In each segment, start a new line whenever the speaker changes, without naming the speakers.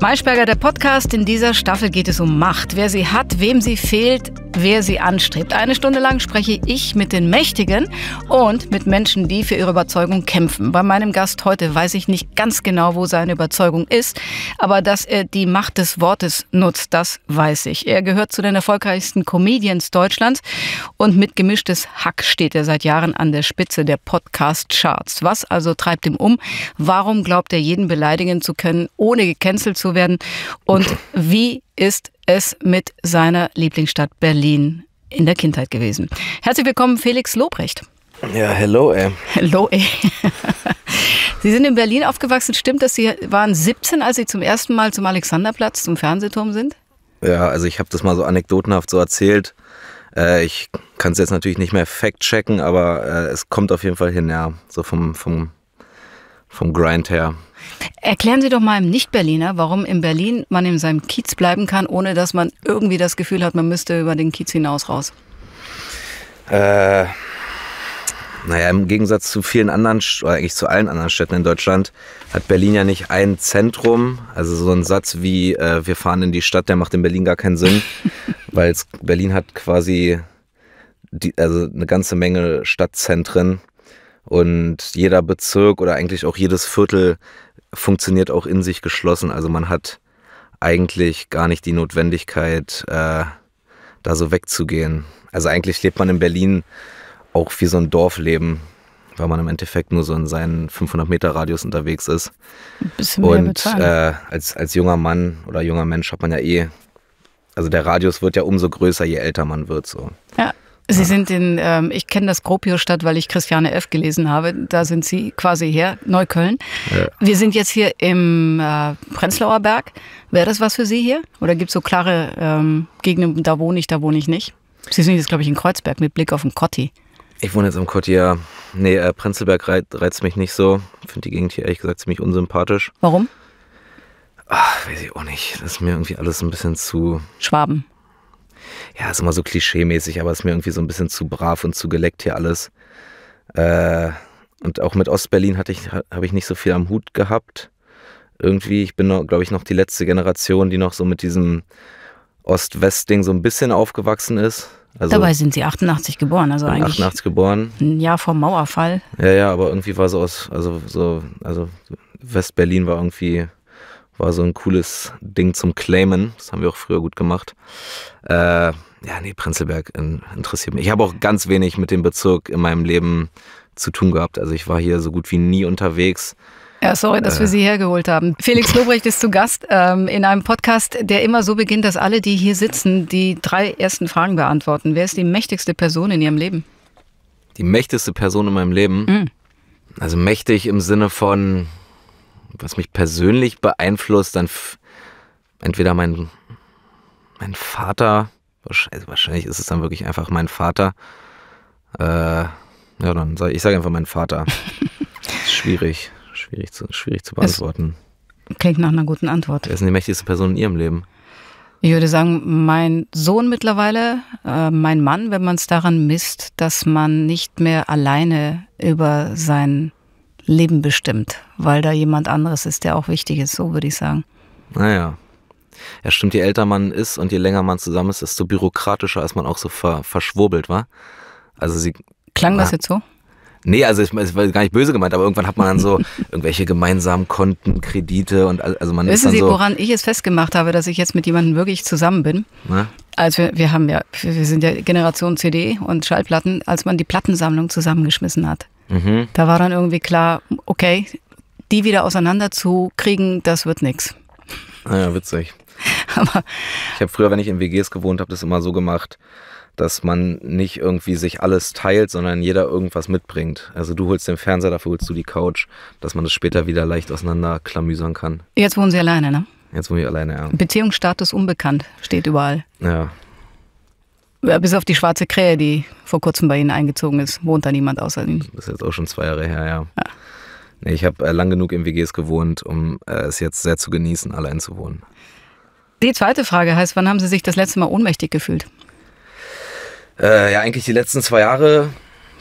Maischberger, der Podcast. In dieser Staffel geht es um Macht. Wer sie hat, wem sie fehlt, wer sie anstrebt. Eine Stunde lang spreche ich mit den Mächtigen und mit Menschen, die für ihre Überzeugung kämpfen. Bei meinem Gast heute weiß ich nicht ganz genau, wo seine Überzeugung ist, aber dass er die Macht des Wortes nutzt, das weiß ich. Er gehört zu den erfolgreichsten Comedians Deutschlands und mit gemischtes Hack steht er seit Jahren an der Spitze der Podcast-Charts. Was also treibt ihm um? Warum glaubt er, jeden beleidigen zu können, ohne gecancelt zu werden? Und wie ist es mit seiner Lieblingsstadt Berlin in der Kindheit gewesen. Herzlich willkommen, Felix Lobrecht.
Ja, hello, ey.
Hello, ey. Sie sind in Berlin aufgewachsen. Stimmt dass Sie waren 17, als Sie zum ersten Mal zum Alexanderplatz, zum Fernsehturm sind?
Ja, also ich habe das mal so anekdotenhaft so erzählt. Äh, ich kann es jetzt natürlich nicht mehr fact-checken, aber äh, es kommt auf jeden Fall hin, ja. So vom, vom,
vom Grind her. Erklären Sie doch mal einem Nicht-Berliner, warum in Berlin man in seinem Kiez bleiben kann, ohne dass man irgendwie das Gefühl hat, man müsste über den Kiez hinaus raus.
Äh, naja, im Gegensatz zu vielen anderen, oder eigentlich zu allen anderen Städten in Deutschland, hat Berlin ja nicht ein Zentrum. Also so ein Satz wie, äh, wir fahren in die Stadt, der macht in Berlin gar keinen Sinn, weil Berlin hat quasi die, also eine ganze Menge Stadtzentren und jeder Bezirk oder eigentlich auch jedes Viertel funktioniert auch in sich geschlossen. Also man hat eigentlich gar nicht die Notwendigkeit, äh, da so wegzugehen. Also eigentlich lebt man in Berlin auch wie so ein Dorfleben, weil man im Endeffekt nur so in seinen 500 Meter Radius unterwegs ist. Ein bisschen Und äh, als, als junger Mann oder junger Mensch hat man ja eh, also der Radius wird ja umso größer, je älter man wird. So.
Ja, Sie sind in, ähm, ich kenne das Gropiusstadt, weil ich Christiane F. gelesen habe. Da sind Sie quasi her, Neukölln. Ja. Wir sind jetzt hier im äh, Prenzlauer Berg. Wäre das was für Sie hier? Oder gibt es so klare ähm, Gegenden, da wohne ich, da wohne ich nicht? Sie sind jetzt, glaube ich, in Kreuzberg mit Blick auf den Kotti.
Ich wohne jetzt am Kotti, ja. Nee, äh, Prenzlberg reizt mich nicht so. Finde die Gegend hier ehrlich gesagt ziemlich unsympathisch. Warum? Ach, weiß ich auch nicht. Das ist mir irgendwie alles ein bisschen zu. Schwaben ja, ist immer so klischeemäßig, aber ist mir irgendwie so ein bisschen zu brav und zu geleckt hier alles. Äh, und auch mit Ostberlin hatte ich, habe ich nicht so viel am Hut gehabt. Irgendwie, ich bin, glaube ich, noch die letzte Generation, die noch so mit diesem Ost-West-Ding so ein bisschen aufgewachsen ist. Also Dabei
sind sie 88 geboren, also eigentlich. 88 geboren. Ein Jahr vor Mauerfall.
Ja, ja, aber irgendwie war so aus, also so, also West-Berlin war irgendwie war so ein cooles Ding zum Claimen. Das haben wir auch früher gut gemacht. Äh, ja, nee, Prenzlberg interessiert mich. Ich habe auch ganz wenig mit dem Bezirk in meinem Leben zu tun gehabt. Also ich war hier so gut wie nie unterwegs.
Ja, sorry, dass wir äh. Sie hergeholt haben. Felix Lobrecht ist zu Gast ähm, in einem Podcast, der immer so beginnt, dass alle, die hier sitzen, die drei ersten Fragen beantworten. Wer ist die mächtigste Person in Ihrem Leben?
Die mächtigste Person in meinem Leben? Mhm. Also mächtig im Sinne von was mich persönlich beeinflusst, dann entweder mein, mein Vater, also wahrscheinlich, ist es dann wirklich einfach mein Vater. Äh, ja, dann sage ich sage einfach mein Vater. schwierig, schwierig zu, schwierig zu beantworten.
Es klingt nach einer guten Antwort. Wer ist
denn die mächtigste Person in ihrem Leben?
Ich würde sagen, mein Sohn mittlerweile, äh, mein Mann, wenn man es daran misst, dass man nicht mehr alleine über sein Leben bestimmt, weil da jemand anderes ist, der auch wichtig ist, so würde ich sagen.
Naja. Ja, stimmt, je älter man ist und je länger man zusammen ist, desto bürokratischer ist man auch so ver verschwurbelt, wa? Also sie.
Klang na, das ah. jetzt so?
Nee, also ich, es war gar nicht böse gemeint, aber irgendwann hat man dann so irgendwelche gemeinsamen Konten, Kredite und also man Wissen ist dann Sie, so woran
ich es festgemacht habe, dass ich jetzt mit jemandem wirklich zusammen bin? Na? Als wir, wir haben ja, wir sind ja Generation CD und Schallplatten, als man die Plattensammlung zusammengeschmissen hat. Mhm. Da war dann irgendwie klar, okay, die wieder auseinanderzukriegen, das wird nichts.
Naja, witzig.
Aber
ich habe früher, wenn ich in WGs gewohnt habe, das immer so gemacht, dass man nicht irgendwie sich alles teilt, sondern jeder irgendwas mitbringt. Also du holst den Fernseher, dafür holst du die Couch, dass man das später wieder leicht auseinanderklamüsern kann.
Jetzt wohnen sie alleine, ne?
Jetzt wohnen wir alleine, ja.
Beziehungsstatus unbekannt, steht überall. Ja, bis auf die schwarze Krähe, die vor kurzem bei Ihnen eingezogen ist, wohnt da niemand außer Ihnen.
Das ist jetzt auch schon zwei Jahre her, ja. ja. Nee, ich habe äh, lang genug in WGs gewohnt, um äh, es jetzt sehr zu genießen, allein zu wohnen.
Die zweite Frage heißt, wann haben Sie sich das letzte Mal ohnmächtig gefühlt?
Äh, ja, eigentlich die letzten zwei Jahre,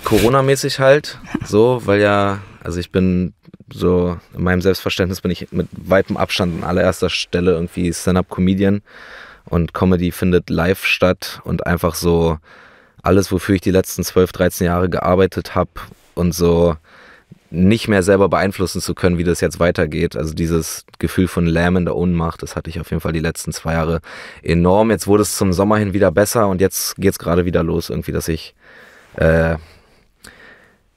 Corona-mäßig halt. So, weil ja, also ich bin so, in meinem Selbstverständnis bin ich mit weitem Abstand an allererster Stelle irgendwie Stand-up-Comedian und Comedy findet live statt und einfach so alles, wofür ich die letzten 12, 13 Jahre gearbeitet habe und so nicht mehr selber beeinflussen zu können, wie das jetzt weitergeht. Also dieses Gefühl von lähmender Ohnmacht, das hatte ich auf jeden Fall die letzten zwei Jahre enorm. Jetzt wurde es zum Sommer hin wieder besser und jetzt geht es gerade wieder los irgendwie, dass ich... Äh,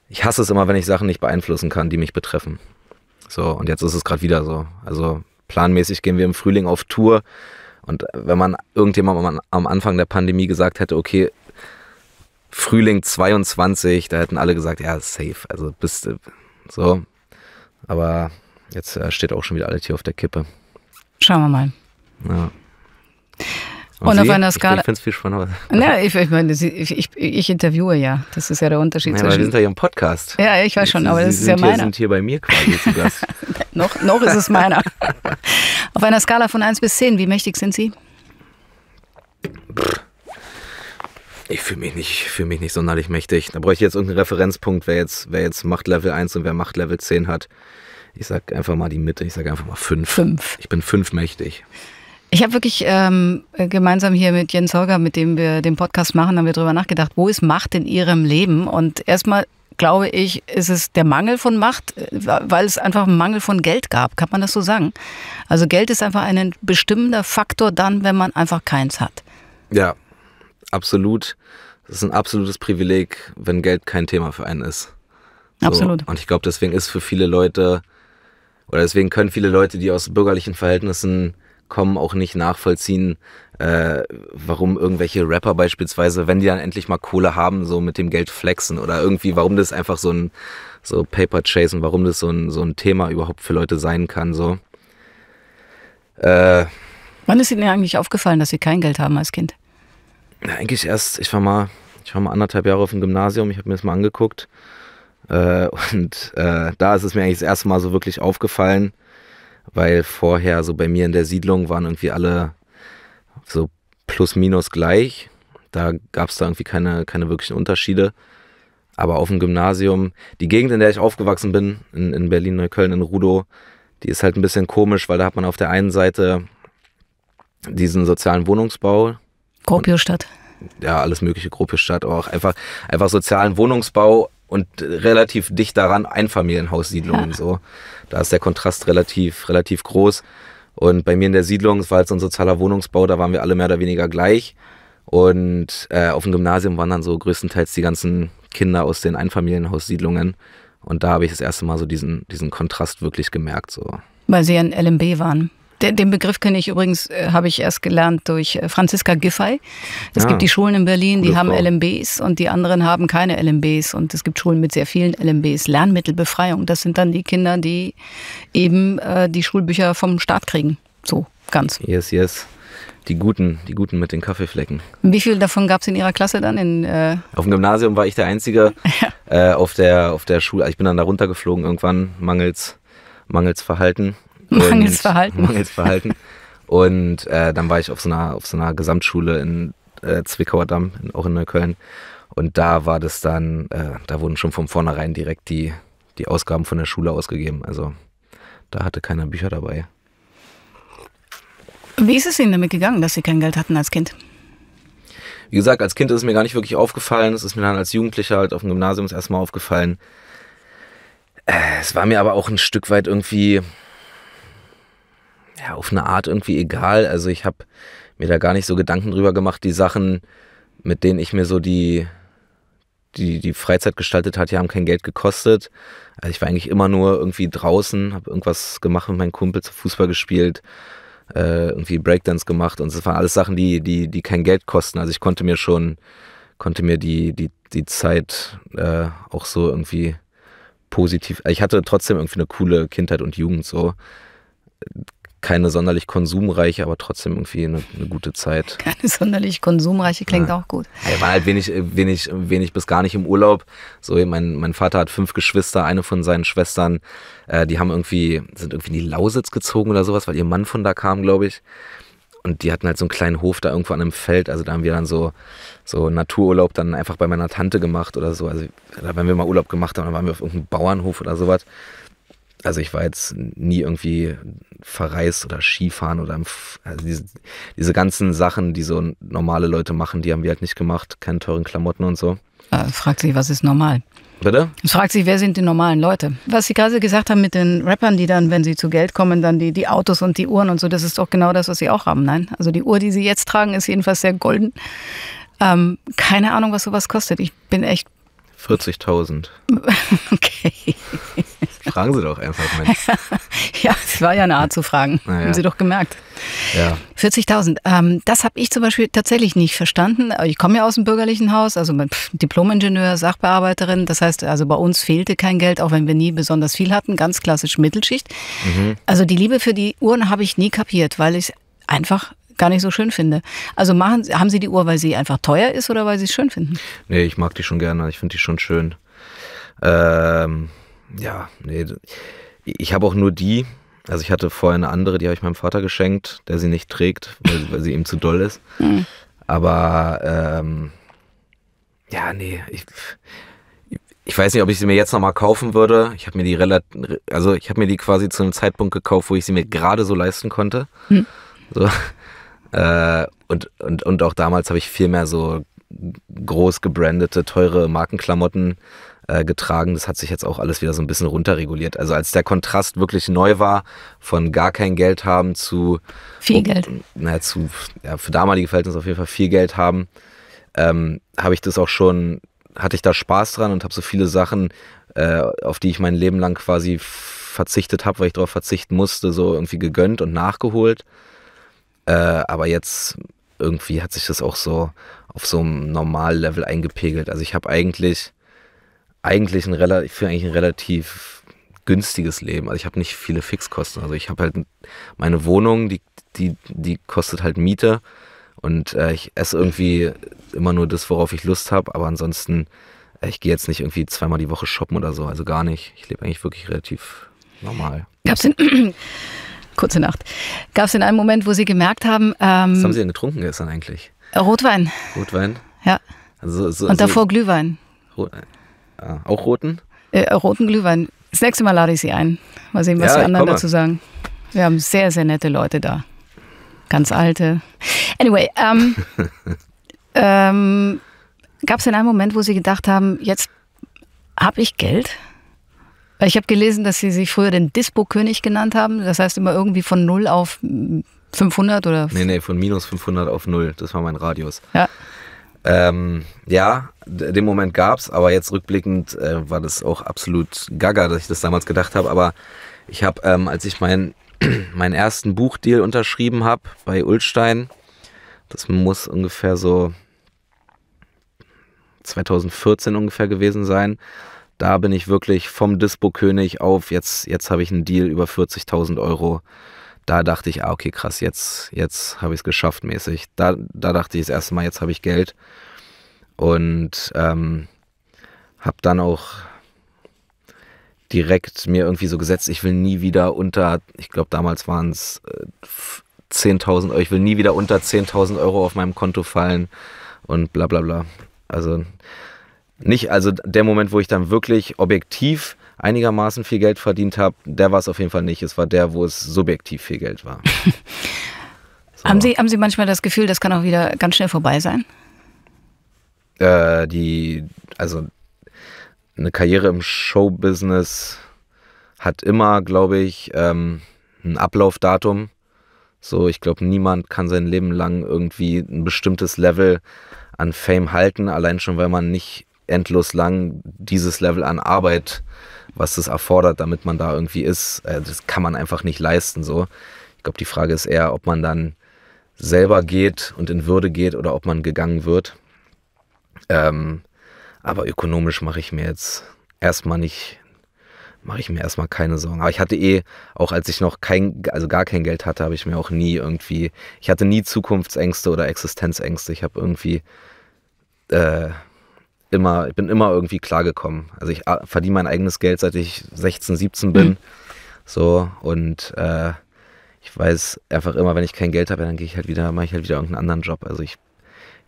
ich hasse es immer, wenn ich Sachen nicht beeinflussen kann, die mich betreffen. So, und jetzt ist es gerade wieder so. Also planmäßig gehen wir im Frühling auf Tour und wenn man irgendjemandem am Anfang der Pandemie gesagt hätte, okay, Frühling 22, da hätten alle gesagt, ja, safe, also bist du so. Aber jetzt äh, steht auch schon wieder alles hier auf der Kippe. Schauen wir mal. Ja.
Und, und auf einer Skala. Ich bin Fischmann. Na, ich, ich meine, ich, ich, interviewe ja. Das ist ja der Unterschied naja, aber Wir sind ja
hier im Podcast.
Ja, ich weiß schon, aber Sie, das ist ja meiner. Wir sind
hier bei mir quasi zu Gast.
noch, noch ist es meiner. auf einer Skala von 1 bis 10, wie mächtig sind Sie?
Ich fühle mich, nicht, fühl mich nicht sonderlich mächtig. Da bräuchte ich jetzt irgendeinen Referenzpunkt, wer jetzt, wer jetzt Machtlevel 1 und wer Machtlevel 10 hat. Ich sage einfach mal die Mitte, ich sage einfach mal 5. 5. Ich bin 5 mächtig.
Ich habe wirklich ähm, gemeinsam hier mit Jens Holger, mit dem wir den Podcast machen, haben wir darüber nachgedacht, wo ist Macht in Ihrem Leben? Und erstmal glaube ich, ist es der Mangel von Macht, äh, weil es einfach einen Mangel von Geld gab. Kann man das so sagen? Also Geld ist einfach ein bestimmender Faktor dann, wenn man einfach keins hat.
Ja, absolut. Das ist ein absolutes Privileg, wenn Geld kein Thema für einen ist. So. Absolut. Und ich glaube, deswegen ist für viele Leute, oder deswegen können viele Leute, die aus bürgerlichen Verhältnissen kommen, auch nicht nachvollziehen, äh, warum irgendwelche Rapper beispielsweise, wenn die dann endlich mal Kohle haben, so mit dem Geld flexen oder irgendwie, warum das einfach so ein so Paper Chasen, warum das so ein, so ein Thema überhaupt für Leute sein kann. So. Äh,
Wann ist Ihnen eigentlich aufgefallen, dass Sie kein Geld haben als Kind?
Na, eigentlich erst, ich war mal, ich war mal anderthalb Jahre auf dem Gymnasium, ich habe mir das mal angeguckt. Äh, und äh, da ist es mir eigentlich das erste Mal so wirklich aufgefallen weil vorher so bei mir in der Siedlung waren irgendwie alle so plus minus gleich. Da gab es da irgendwie keine, keine wirklichen Unterschiede. Aber auf dem Gymnasium, die Gegend, in der ich aufgewachsen bin, in, in Berlin-Neukölln, in Rudow, die ist halt ein bisschen komisch, weil da hat man auf der einen Seite diesen sozialen Wohnungsbau.
Gropiostadt.
Ja, alles mögliche Gropiostadt, aber auch einfach, einfach sozialen Wohnungsbau und relativ dicht daran Einfamilienhaussiedlungen ja. so. Da ist der Kontrast relativ, relativ groß. Und bei mir in der Siedlung, es war jetzt halt ein sozialer Wohnungsbau, da waren wir alle mehr oder weniger gleich. Und äh, auf dem Gymnasium waren dann so größtenteils die ganzen Kinder aus den Einfamilienhaussiedlungen. Und da habe ich das erste Mal so diesen, diesen Kontrast wirklich gemerkt. So.
Weil sie ja in LMB waren. Den Begriff kenne ich übrigens, äh, habe ich erst gelernt durch äh, Franziska Giffey. Es ja. Ah, gibt die Schulen in Berlin, die Gute haben Frau. LMBs und die anderen haben keine LMBs. Und es gibt Schulen mit sehr vielen LMBs. Lernmittelbefreiung, das sind dann die Kinder, die eben äh, die Schulbücher vom Staat kriegen. So, ganz. Yes, yes.
Die guten, die guten mit den Kaffeeflecken.
Wie viel davon gab es in Ihrer Klasse dann? In, äh
auf dem Gymnasium war ich der Einzige. Äh, auf der, auf der Schule, ich bin dann da runtergeflogen irgendwann, mangels, mangels Verhalten. Mangelsverhalten.
Und Mangelsverhalten.
Und äh, dann war ich auf so einer, auf so einer Gesamtschule in äh, Zwickauer Damm, in, auch in Neukölln. Und da war das dann, äh, da wurden schon von vornherein direkt die, die Ausgaben von der Schule ausgegeben. Also da hatte keiner Bücher dabei.
Wie ist es Ihnen damit gegangen, dass Sie kein Geld hatten als Kind?
Wie gesagt, als Kind ist es mir gar nicht wirklich aufgefallen. Es ist mir dann als Jugendlicher halt auf dem Gymnasium erstmal aufgefallen. Äh, es war mir aber auch ein Stück weit irgendwie, ja, auf eine Art irgendwie egal. Also ich habe mir da gar nicht so Gedanken drüber gemacht. Die Sachen, mit denen ich mir so die, die, die Freizeit gestaltet hatte, haben kein Geld gekostet. Also ich war eigentlich immer nur irgendwie draußen, habe irgendwas gemacht mit meinem Kumpel, Fußball gespielt, äh, irgendwie Breakdance gemacht und es waren alles Sachen, die, die, die kein Geld kosten. Also ich konnte mir schon, konnte mir die, die, die Zeit äh, auch so irgendwie positiv. Also ich hatte trotzdem irgendwie eine coole Kindheit und Jugend so keine sonderlich konsumreiche, aber trotzdem irgendwie eine, eine gute Zeit.
Keine sonderlich konsumreiche klingt ja. auch gut.
Er war halt wenig, äh, wenig, wenig bis gar nicht im Urlaub. So, mein, mein Vater hat fünf Geschwister, eine von seinen Schwestern, äh, die haben irgendwie, sind irgendwie in die Lausitz gezogen oder sowas, weil ihr Mann von da kam, glaube ich. Und die hatten halt so einen kleinen Hof da irgendwo an einem Feld. Also da haben wir dann so, so Natururlaub dann einfach bei meiner Tante gemacht oder so. Also wenn wir mal Urlaub gemacht haben, dann waren wir auf irgendeinem Bauernhof oder sowas. Also ich war jetzt nie irgendwie verreist oder Skifahren oder also diese, diese, ganzen Sachen, die so normale Leute machen, die haben wir halt nicht gemacht. Keine teuren Klamotten und so.
Äh, fragt sich, was ist normal? Bitte? Es fragt sich, wer sind die normalen Leute? Was Sie gerade gesagt haben mit den Rappern, die dann, wenn sie zu Geld kommen, dann die, die Autos und die Uhren und so, das ist doch genau das, was Sie auch haben, nein? Also die Uhr, die Sie jetzt tragen, ist jedenfalls sehr golden. Ähm, keine Ahnung, was sowas kostet. Ich bin echt
40.000. Okay. Fragen Sie doch einfach, mal.
ja, es war ja eine Art zu fragen. Ja. Haben Sie doch gemerkt. Ja. 40.000. Ähm, das habe ich zum Beispiel tatsächlich nicht verstanden. Äh, ich komme ja aus dem bürgerlichen Haus, also Diplomingenieur, Sachbearbeiterin. Das heißt, also bei uns fehlte kein Geld, auch wenn wir nie besonders viel hatten. Ganz klassisch Mittelschicht. Mhm. Also die Liebe für die Uhren habe ich nie kapiert, weil ich einfach gar nicht so schön finde. Also machen, haben Sie die Uhr, weil sie einfach teuer ist oder weil Sie es schön finden?
Nee, ich mag die schon gerne. Ich finde die schon schön. Ähm, ja, nee. Ich habe auch nur die. Also ich hatte vorher eine andere, die habe ich meinem Vater geschenkt, der sie nicht trägt, weil, weil sie ihm zu doll ist. Mhm. Aber ähm, ja, nee, ich, ich weiß nicht, ob ich sie mir jetzt nochmal kaufen würde. Ich habe mir die relativ, also ich habe mir die quasi zu einem Zeitpunkt gekauft, wo ich sie mir gerade so leisten konnte. Mhm. So. Äh, und, und, und auch damals habe ich viel mehr so groß gebrandete, teure Markenklamotten äh, getragen. Das hat sich jetzt auch alles wieder so ein bisschen runterreguliert. Also als der Kontrast wirklich neu war, von gar kein Geld haben zu viel um, oh, Geld. Naja, zu, ja, für damalige Verhältnisse auf jeden Fall viel Geld haben, ähm, habe ich das auch schon, hatte ich da Spaß dran und habe so viele Sachen, äh, auf die ich mein Leben lang quasi verzichtet habe, weil ich darauf verzichten musste, so irgendwie gegönnt und nachgeholt. Äh, aber jetzt irgendwie hat sich das auch so auf so einem normalen Level eingepegelt. Also ich habe eigentlich, eigentlich ein relativ, ich eigentlich ein relativ günstiges Leben. Also ich habe nicht viele Fixkosten. Also ich habe halt meine Wohnung, die, die, die kostet halt Miete und äh, ich esse irgendwie immer nur das, worauf ich Lust habe. Aber ansonsten, äh, ich gehe jetzt nicht irgendwie zweimal die Woche shoppen oder so. Also gar nicht. Ich lebe eigentlich wirklich relativ normal.
Gab's denn, kurze Nacht. Gab es in einem Moment, wo Sie gemerkt haben. Ähm, Was haben Sie denn
getrunken gestern eigentlich? Rotwein. Rotwein? Ja. Also, so, Und davor so Glühwein. Rot, ah, auch roten?
Äh, roten Glühwein. Das nächste Mal lade ich Sie ein. Mal sehen, was ja, die anderen dazu sagen. Wir haben sehr, sehr nette Leute da. Ganz alte. Anyway, ähm, ähm, gab es in einem Moment, wo Sie gedacht haben, jetzt habe ich Geld? Ich habe gelesen, dass Sie sich früher den Dispo-König genannt haben. Das heißt immer irgendwie von 0 auf 500 hm, oder? Nee,
nee, von minus 500 auf 0. Das war mein Radius. Ja. Ähm, ja, den Moment gab es, aber jetzt rückblickend äh, war das auch absolut gaga, dass ich das damals gedacht habe. Aber ich habe, ähm, als ich meinen meinen ersten Buchdeal unterschrieben habe bei Ulstein, das muss ungefähr so 2014 ungefähr gewesen sein, da bin ich wirklich vom Dispo-König auf, jetzt, jetzt habe ich einen Deal über 40.000 Euro. Da dachte ich, ah, okay, krass, jetzt, jetzt habe ich es geschafft mäßig. Da, da dachte ich das erste Mal, jetzt habe ich Geld. Und ähm, habe dann auch direkt mir irgendwie so gesetzt, ich will nie wieder unter, ich glaube damals waren es 10.000 äh, Euro, ich will nie wieder unter 10.000 Euro auf meinem Konto fallen und bla bla bla. Also nicht, also der Moment, wo ich dann wirklich objektiv einigermaßen viel Geld verdient habe, der war es auf jeden Fall nicht. Es war der, wo es subjektiv viel Geld war.
so. haben, Sie, haben Sie manchmal das Gefühl, das kann auch wieder ganz schnell vorbei sein?
Äh, die, also eine Karriere im Showbusiness hat immer, glaube ich, ähm, ein Ablaufdatum. So, ich glaube, niemand kann sein Leben lang irgendwie ein bestimmtes Level an Fame halten, allein schon, weil man nicht endlos lang dieses Level an Arbeit, was es erfordert, damit man da irgendwie ist. Äh, das kann man einfach nicht leisten. So. Ich glaube, die Frage ist eher, ob man dann selber geht und in Würde geht oder ob man gegangen wird. Ähm, aber ökonomisch mache ich mir jetzt erstmal nicht, mache ich mir erstmal keine Sorgen. Aber ich hatte eh, auch als ich noch kein, also gar kein Geld hatte, habe ich mir auch nie irgendwie, ich hatte nie Zukunftsängste oder Existenzängste. Ich habe irgendwie, äh, immer, ich bin immer irgendwie klargekommen. Also ich ah, verdiene mein eigenes Geld, seit ich 16, 17 bin. Mhm. So, und äh, ich weiß einfach immer, wenn ich kein Geld habe, dann gehe ich halt wieder, mache ich halt wieder irgendeinen anderen Job. Also ich,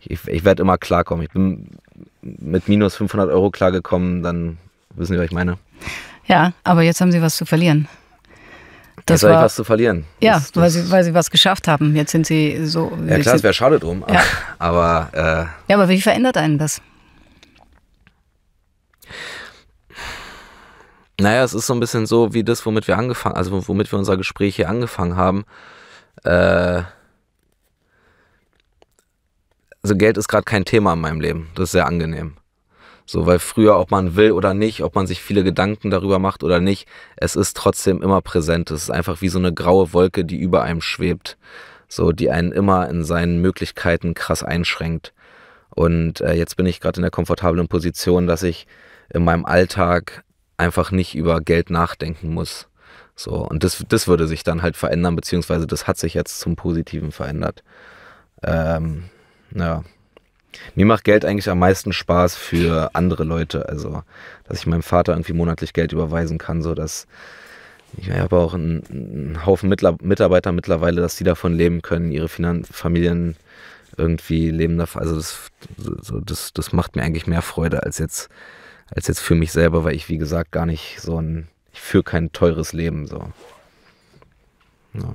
ich, ich werde immer klarkommen. Ich bin mit minus 500 Euro klargekommen, dann wissen Sie, was ich meine.
Ja, aber jetzt haben Sie was zu verlieren. Das jetzt war, was zu verlieren. Ja, das, das weil, sie, weil sie was geschafft haben. Jetzt sind sie so. Ja, klar, es wäre schade drum. Ja.
Aber. Äh,
ja, aber wie verändert einen das?
Naja, es ist so ein bisschen so wie das, womit wir angefangen, also womit wir unser Gespräch hier angefangen haben. Äh, also Geld ist gerade kein Thema in meinem Leben. Das ist sehr angenehm. So, weil früher, ob man will oder nicht, ob man sich viele Gedanken darüber macht oder nicht, es ist trotzdem immer präsent. Es ist einfach wie so eine graue Wolke, die über einem schwebt. So, die einen immer in seinen Möglichkeiten krass einschränkt. Und äh, jetzt bin ich gerade in der komfortablen Position, dass ich in meinem Alltag einfach nicht über Geld nachdenken muss. So, und das, das würde sich dann halt verändern, beziehungsweise das hat sich jetzt zum Positiven verändert. Ähm, ja. Mir macht Geld eigentlich am meisten Spaß für andere Leute. Also, dass ich meinem Vater irgendwie monatlich Geld überweisen kann, so dass ich habe auch einen, einen Haufen Mittler, Mitarbeiter mittlerweile, dass die davon leben können, ihre Finan Familien irgendwie leben davon. Also, das, so, das, das macht mir eigentlich mehr Freude als jetzt als jetzt für mich selber, weil ich, wie gesagt, gar nicht so ein, ich führe kein teures Leben so.
Ja.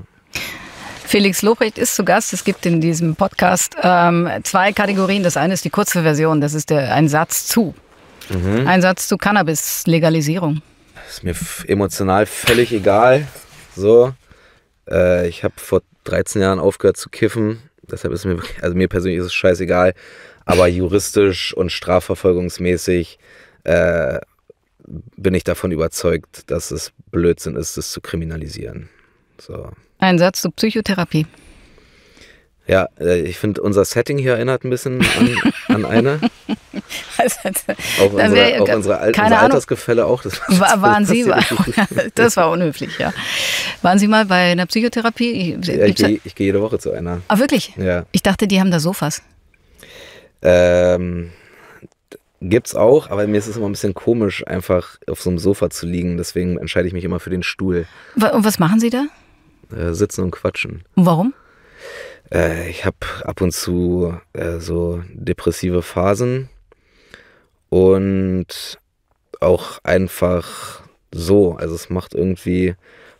Felix Lobrecht ist zu Gast. Es gibt in diesem Podcast ähm, zwei Kategorien. Das eine ist die kurze Version, das ist der, ein Satz zu. Mhm. Ein Satz zu Cannabis-Legalisierung.
Ist mir emotional völlig egal. So, äh, ich habe vor 13 Jahren aufgehört zu kiffen. Deshalb ist mir, also mir persönlich ist es scheißegal. Aber juristisch und strafverfolgungsmäßig äh, bin ich davon überzeugt, dass es Blödsinn ist, es zu kriminalisieren.
So. Ein Satz zur Psychotherapie.
Ja, äh, ich finde, unser Setting hier erinnert ein bisschen an, an eine.
Also, auch unsere, wär, auch unsere, Al unsere Altersgefälle
auch. Das war, waren Sie, war,
das war unhöflich, ja. Waren Sie mal bei einer Psychotherapie? Ich, ja, ich gehe
geh jede Woche zu einer. Ah, wirklich? Ja.
Ich dachte, die haben da Sofas.
Ähm, Gibt's auch, aber mir ist es immer ein bisschen komisch, einfach auf so einem Sofa zu liegen. Deswegen entscheide ich mich immer für den Stuhl.
Und was machen Sie da?
Äh, sitzen und quatschen. Und warum? Äh, ich habe ab und zu äh, so depressive Phasen und auch einfach so. Also es macht irgendwie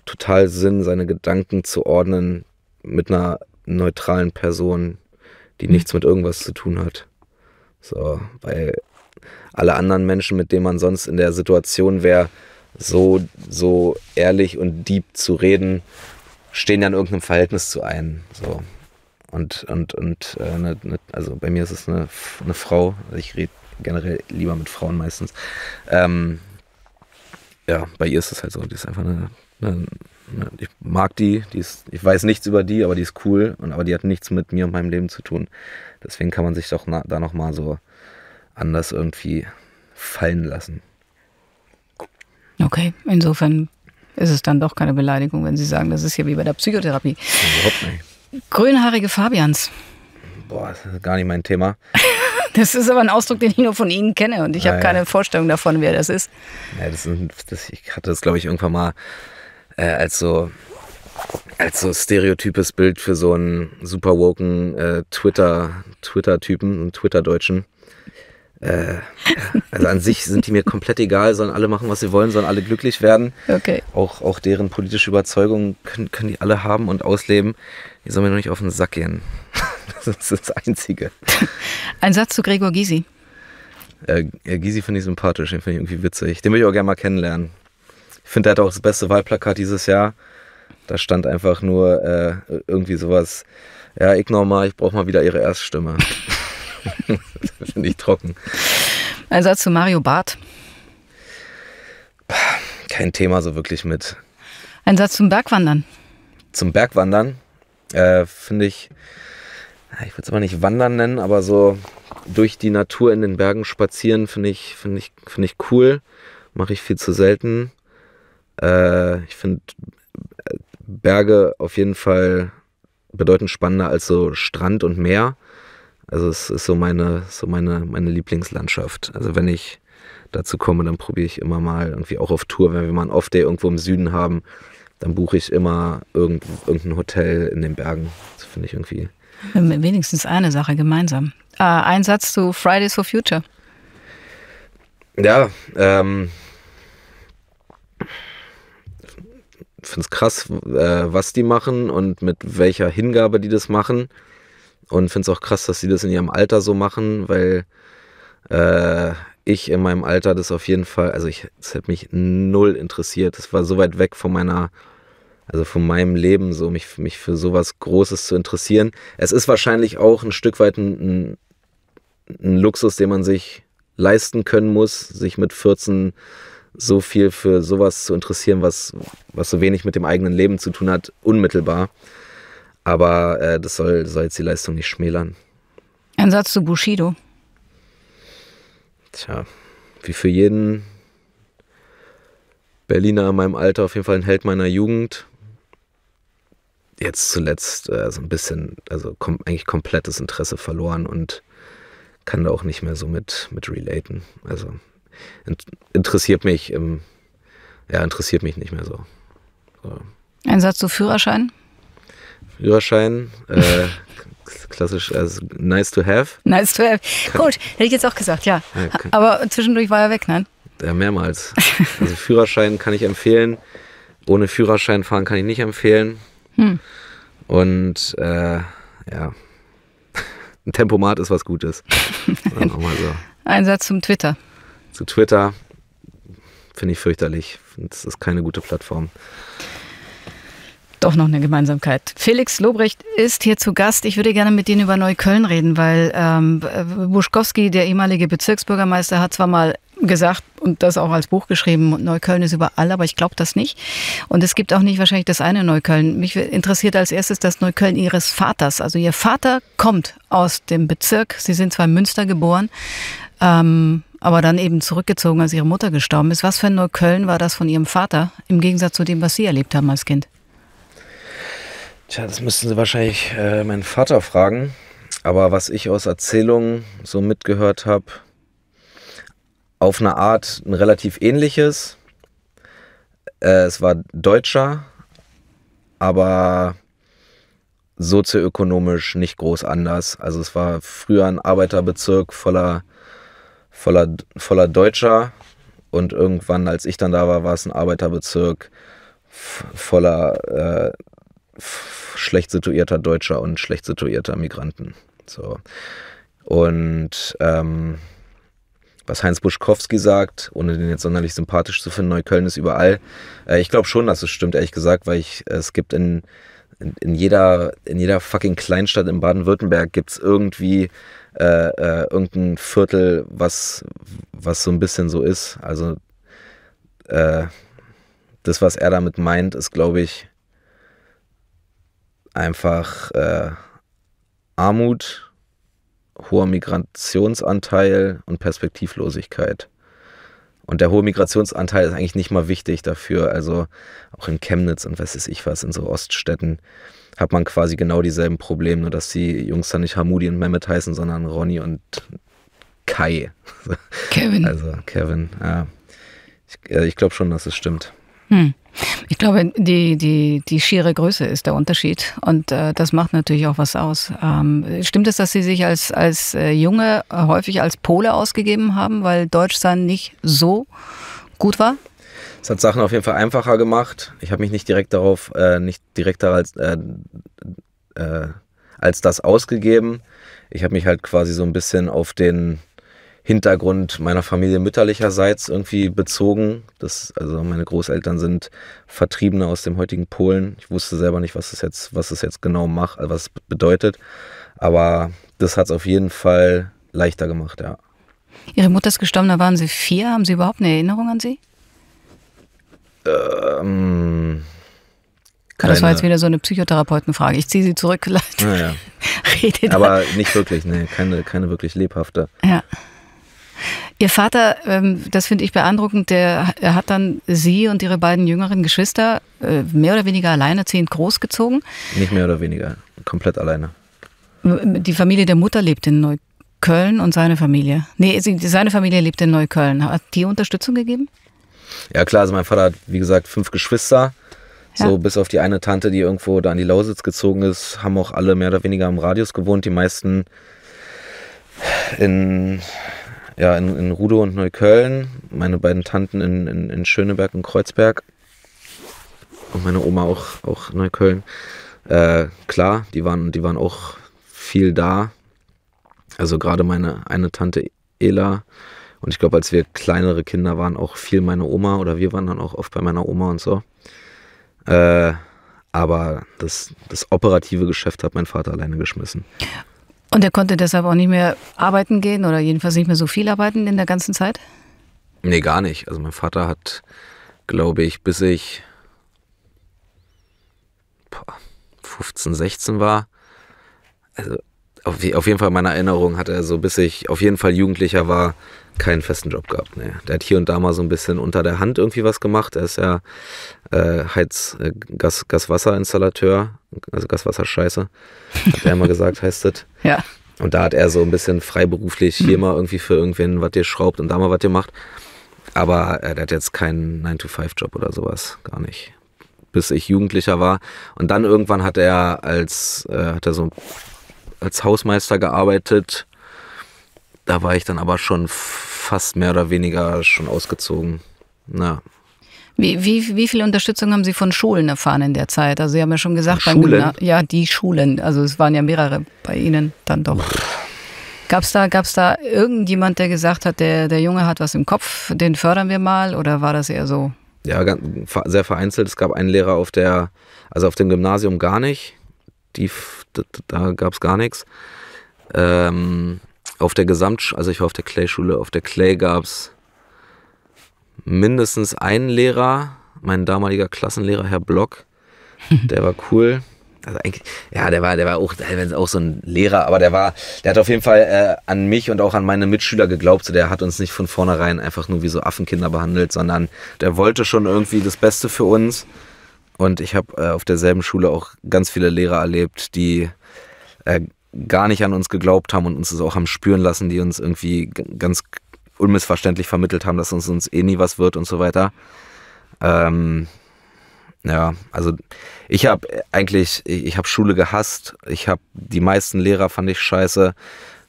total Sinn, seine Gedanken zu ordnen mit einer neutralen Person, die hm. nichts mit irgendwas zu tun hat. So, weil alle anderen Menschen, mit denen man sonst in der Situation wäre, so, so ehrlich und deep zu reden, stehen ja in irgendeinem Verhältnis zu einem. So. Und, und, und äh, ne, ne, also bei mir ist es eine, eine Frau, also ich rede generell lieber mit Frauen meistens. Ähm, ja, bei ihr ist es halt so, die ist einfach eine, eine, ne, ich mag die, die ist, ich weiß nichts über die, aber die ist cool, und, aber die hat nichts mit mir und meinem Leben zu tun. Deswegen kann man sich doch na, da nochmal so anders irgendwie fallen lassen.
Okay, insofern ist es dann doch keine Beleidigung, wenn Sie sagen, das ist hier wie bei der Psychotherapie. Überhaupt nicht. Grünhaarige Fabians.
Boah, das ist gar nicht mein Thema.
das ist aber ein Ausdruck, den ich nur von Ihnen kenne und ich habe keine Vorstellung davon, wer das ist.
Ja, das sind, das, ich hatte das, glaube ich, irgendwann mal äh, als so als so stereotypes Bild für so einen super woken äh, Twitter Twitter Typen, einen Twitter Deutschen. Äh, also an sich sind die mir komplett egal, sollen alle machen, was sie wollen, sollen alle glücklich werden. Okay. Auch, auch deren politische Überzeugungen können, können die alle haben und ausleben. Die sollen mir noch nicht auf den Sack gehen. Das ist das Einzige.
Ein Satz zu Gregor Gysi.
Äh, Gysi finde ich sympathisch, den finde ich irgendwie witzig. Den würde ich auch gerne mal kennenlernen. Ich finde, der hat auch das beste Wahlplakat dieses Jahr. Da stand einfach nur äh, irgendwie sowas, ja, ignore mal, ich brauche mal wieder ihre Erststimme. Finde ich trocken.
Ein Satz zu Mario Barth.
Kein Thema so wirklich mit.
Ein Satz zum Bergwandern.
Zum Bergwandern äh, finde ich, ah, ich würde es aber nicht Wandern nennen, aber so durch die Natur in den Bergen spazieren finde ich, find ich, find ich cool. Mache ich viel zu selten. Äh, ich finde äh, Berge auf jeden Fall bedeutend spannender als so Strand und Meer. Also es ist so meine, so meine, meine Lieblingslandschaft. Also wenn ich dazu komme, dann probiere ich immer mal irgendwie auch auf Tour, wenn wir mal einen Off-Day irgendwo im Süden haben, dann buche ich immer irgend, irgendein Hotel in den Bergen. Das finde ich irgendwie.
Wenigstens eine Sache gemeinsam. Äh, ein Satz zu Fridays for Future.
Ja, ähm, ich finde es krass, äh, was die machen und mit welcher Hingabe die das machen und finde es auch krass, dass sie das in ihrem Alter so machen, weil äh, ich in meinem Alter das auf jeden Fall, also ich, es hat mich null interessiert. Es war so weit weg von meiner, also von meinem Leben, so mich, mich für sowas Großes zu interessieren. Es ist wahrscheinlich auch ein Stück weit ein, ein Luxus, den man sich leisten können muss, sich mit 14 so viel für sowas zu interessieren, was, was so wenig mit dem eigenen Leben zu tun hat, unmittelbar. Aber äh, das soll, soll jetzt die Leistung nicht schmälern.
Ein Satz zu Bushido.
Tja, wie für jeden Berliner in meinem Alter auf jeden Fall ein Held meiner Jugend. Jetzt zuletzt äh, so ein bisschen, also kom eigentlich komplettes Interesse verloren und kann da auch nicht mehr so mit, mit relaten. Also in interessiert mich im, ja, interessiert mich nicht mehr so. so.
Ein Satz zu Führerschein?
Führerschein. Äh, klassisch also nice to have.
Nice to have. Gut, hätte ich jetzt auch gesagt, ja. Aber zwischendurch war er weg, nein?
Ja, mehrmals. Also Führerschein kann ich empfehlen. Ohne Führerschein fahren kann ich nicht empfehlen. Hm. Und äh, ja, ein Tempomat ist was Gutes. Dann so.
Ein Satz zum Twitter. Zu
Twitter finde ich fürchterlich. Das ist keine gute Plattform
doch noch eine Gemeinsamkeit. Felix Lobrecht ist hier zu Gast. Ich würde gerne mit Ihnen über Neukölln reden, weil ähm, Buschkowski, der ehemalige Bezirksbürgermeister, hat zwar mal gesagt und das auch als Buch geschrieben. Neukölln ist überall, aber ich glaube das nicht. Und es gibt auch nicht wahrscheinlich das eine Neukölln. Mich interessiert als erstes das Neukölln Ihres Vaters. Also Ihr Vater kommt aus dem Bezirk. Sie sind zwar in Münster geboren, ähm, aber dann eben zurückgezogen, als Ihre Mutter gestorben ist. Was für ein Neukölln war das von Ihrem Vater im Gegensatz zu dem, was Sie erlebt haben als Kind?
Tja, das müssten Sie wahrscheinlich äh, meinen Vater fragen. Aber was ich aus Erzählungen so mitgehört habe, auf eine Art ein relativ ähnliches. Äh, es war deutscher, aber sozioökonomisch nicht groß anders. Also es war früher ein Arbeiterbezirk voller, voller, voller Deutscher und irgendwann, als ich dann da war, war es ein Arbeiterbezirk voller äh, schlecht situierter Deutscher und schlecht situierter Migranten. So. Und ähm, was Heinz Buschkowski sagt, ohne den jetzt sonderlich sympathisch zu finden, Neukölln ist überall. Äh, ich glaube schon, dass es stimmt, ehrlich gesagt, weil ich, äh, es gibt in, in, in, jeder, in jeder fucking Kleinstadt in Baden-Württemberg gibt es irgendwie äh, äh, irgendein Viertel, was, was so ein bisschen so ist. Also äh, das, was er damit meint, ist, glaube ich, einfach äh, Armut, hoher Migrationsanteil und Perspektivlosigkeit. Und der hohe Migrationsanteil ist eigentlich nicht mal wichtig dafür. Also auch in Chemnitz und was weiß ich was, in so Oststädten hat man quasi genau dieselben Probleme, nur dass die Jungs dann nicht Hamudi und Mehmet heißen, sondern Ronny und Kai. Kevin. Also Kevin. Ja. Ich, äh, ich glaube schon, dass es stimmt.
Hm. Ich glaube, die, die, die schiere Größe ist der Unterschied. Und äh, das macht natürlich auch was aus. Ähm, stimmt es, dass Sie sich als, als äh, Junge häufig als Pole ausgegeben haben, weil Deutsch dann nicht so gut war?
Es hat Sachen auf jeden Fall einfacher gemacht. Ich habe mich nicht direkt darauf, äh, nicht direkt als, äh, äh, als das ausgegeben. Ich habe mich halt quasi so ein bisschen auf den Hintergrund meiner Familie mütterlicherseits irgendwie bezogen. Das, also meine Großeltern sind Vertriebene aus dem heutigen Polen. Ich wusste selber nicht, was es jetzt, was es jetzt genau macht, also was es bedeutet. Aber das hat es auf jeden Fall leichter gemacht, ja.
Ihre Mutter ist gestorben, da waren Sie vier. Haben Sie überhaupt eine Erinnerung an sie?
Ähm,
keine. Ah, das war jetzt wieder so eine Psychotherapeutenfrage. Ich ziehe sie zurück. Ja, ja. Aber
nicht wirklich, nee, keine, keine wirklich lebhafte.
Ja. Ihr Vater, ähm, das finde ich beeindruckend, der er hat dann Sie und Ihre beiden jüngeren Geschwister äh, mehr oder weniger alleinerziehend großgezogen.
Nicht mehr oder weniger, komplett alleine.
Die Familie der Mutter lebt in Neukölln und seine Familie. Nee, seine Familie lebt in Neukölln. Hat die Unterstützung gegeben?
Ja klar, also mein Vater hat, wie gesagt, fünf Geschwister. Ja. So bis auf die eine Tante, die irgendwo da an die Lausitz gezogen ist, haben auch alle mehr oder weniger im Radius gewohnt. Die meisten in ja, in, in Rudow und Neukölln, meine beiden Tanten in, in, in, Schöneberg und Kreuzberg und meine Oma auch, auch Neukölln. Äh, klar, die waren, die waren auch viel da. Also gerade meine eine Tante Ela und ich glaube, als wir kleinere Kinder waren, auch viel meine Oma oder wir waren dann auch oft bei meiner Oma und so. Äh, aber das, das operative Geschäft hat mein Vater alleine geschmissen.
Und er konnte deshalb auch nicht mehr arbeiten gehen oder jedenfalls nicht mehr so viel arbeiten in der ganzen Zeit?
Nee, gar nicht. Also mein Vater hat, glaube ich, bis ich 15, 16 war, also auf, auf jeden Fall in meiner Erinnerung hat er so, bis ich auf jeden Fall Jugendlicher war, keinen festen Job gehabt. Nee. Der hat hier und da mal so ein bisschen unter der Hand irgendwie was gemacht. Er ist ja äh, Heiz-, äh, Gas, Gaswasserinstallateur, also Gaswasserscheiße, hat er immer gesagt, heißt es. Ja. Und da hat er so ein bisschen freiberuflich hier mhm. mal irgendwie für irgendwen was ihr schraubt und da mal was ihr macht. Aber äh, er hat jetzt keinen 9-to-5-Job oder sowas, gar nicht. Bis ich Jugendlicher war. Und dann irgendwann hat er als, äh, hat er so als Hausmeister gearbeitet. Da war ich dann aber schon fast mehr oder weniger schon ausgezogen. Na.
Wie, wie, wie viel Unterstützung haben Sie von Schulen erfahren in der Zeit? Also Sie haben ja schon gesagt, beim Schulen? ja, die Schulen. Also es waren ja mehrere bei Ihnen dann doch. Gab es da, gab's da irgendjemand, der gesagt hat, der, der Junge hat was im Kopf, den fördern wir mal? Oder war das eher so?
Ja, sehr vereinzelt. Es gab einen Lehrer auf der, also auf dem Gymnasium gar nicht die, da, gab es gar nichts. Ähm, auf der Gesamtschule, also ich war auf der Clay-Schule, auf der Clay gab es mindestens einen Lehrer, mein damaliger Klassenlehrer, Herr Block, der war cool. Also eigentlich, ja, der war, der war auch, auch so ein Lehrer, aber der war, der hat auf jeden Fall äh, an mich und auch an meine Mitschüler geglaubt. der hat uns nicht von vornherein einfach nur wie so Affenkinder behandelt, sondern der wollte schon irgendwie das Beste für uns. Und ich habe äh, auf derselben Schule auch ganz viele Lehrer erlebt, die äh, gar nicht an uns geglaubt haben und uns das auch haben spüren lassen, die uns irgendwie ganz unmissverständlich vermittelt haben, dass uns, uns eh nie was wird und so weiter. Ähm, ja, also ich habe äh, eigentlich, ich habe Schule gehasst. Ich habe die meisten Lehrer fand ich scheiße,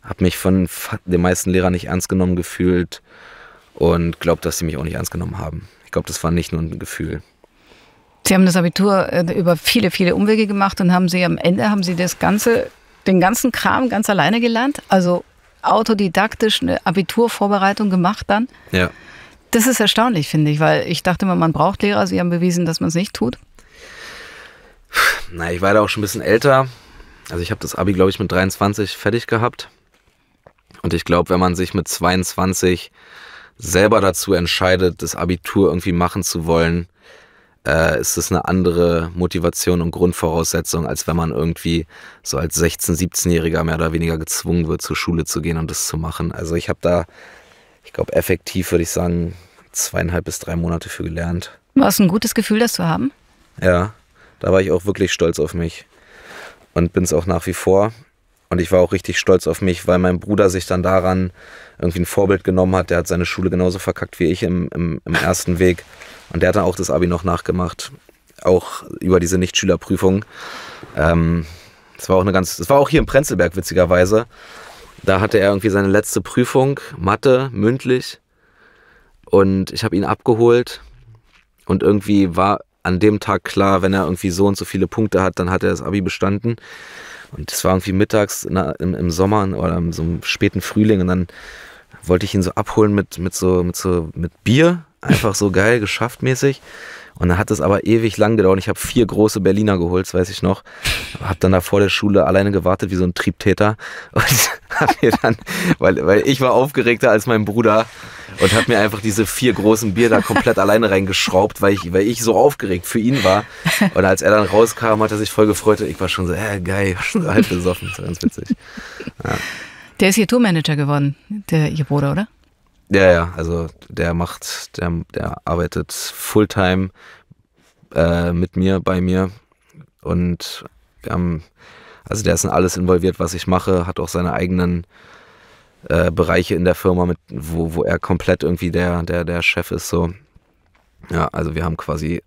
habe mich von den meisten Lehrern nicht ernst genommen gefühlt und glaube, dass sie mich auch nicht ernst genommen haben. Ich glaube, das war nicht nur ein Gefühl.
Sie haben das Abitur äh, über viele, viele Umwege gemacht und haben Sie am Ende, haben Sie das Ganze, den ganzen Kram ganz alleine gelernt? Also autodidaktisch eine Abiturvorbereitung gemacht dann? Ja. Das ist erstaunlich, finde ich, weil ich dachte immer, man braucht Lehrer. Sie haben bewiesen, dass man es nicht tut.
Na, ich war da auch schon ein bisschen älter. Also ich habe das Abi, glaube ich, mit 23 fertig gehabt. Und ich glaube, wenn man sich mit 22 selber dazu entscheidet, das Abitur irgendwie machen zu wollen, äh, ist es eine andere Motivation und Grundvoraussetzung, als wenn man irgendwie so als 16-, 17-Jähriger mehr oder weniger gezwungen wird, zur Schule zu gehen und das zu machen. Also ich habe da, ich glaube, effektiv würde ich sagen, zweieinhalb bis drei Monate für gelernt.
War es ein gutes Gefühl, das zu haben?
Ja, da war ich auch wirklich stolz auf mich und bin es auch nach wie vor. Und ich war auch richtig stolz auf mich, weil mein Bruder sich dann daran irgendwie ein Vorbild genommen hat. Der hat seine Schule genauso verkackt wie ich im, im, im ersten Weg. Und der hat dann auch das Abi noch nachgemacht. Auch über diese Nichtschülerprüfung. Ähm, das war auch eine ganz, das war auch hier in Prenzlberg witzigerweise. Da hatte er irgendwie seine letzte Prüfung, Mathe, mündlich. Und ich habe ihn abgeholt. Und irgendwie war an dem Tag klar, wenn er irgendwie so und so viele Punkte hat, dann hat er das Abi bestanden. Und das war irgendwie mittags na, im, im, Sommer oder im so im späten Frühling und dann wollte ich ihn so abholen mit, mit so, mit so, mit Bier. Einfach so geil, geschafft mäßig. Und dann hat es aber ewig lang gedauert. Ich habe vier große Berliner geholt, das weiß ich noch. Habe dann da vor der Schule alleine gewartet wie so ein Triebtäter. Und hab mir dann, weil, weil ich war aufgeregter als mein Bruder und habe mir einfach diese vier großen Bier da komplett alleine reingeschraubt, weil ich, weil ich so aufgeregt für ihn war. Und als er dann rauskam, hat er sich voll gefreut. Ich war schon so, äh, geil, schon so halb besoffen. Das war ganz witzig. Ja.
Der ist hier Tourmanager geworden, der, ihr Bruder, oder?
Ja, ja, also der macht, der, der arbeitet Fulltime äh, mit mir, bei mir. Und wir haben, also der ist in alles involviert, was ich mache, hat auch seine eigenen äh, Bereiche in der Firma, mit, wo, wo er komplett irgendwie der, der, der Chef ist. So. Ja, also wir haben quasi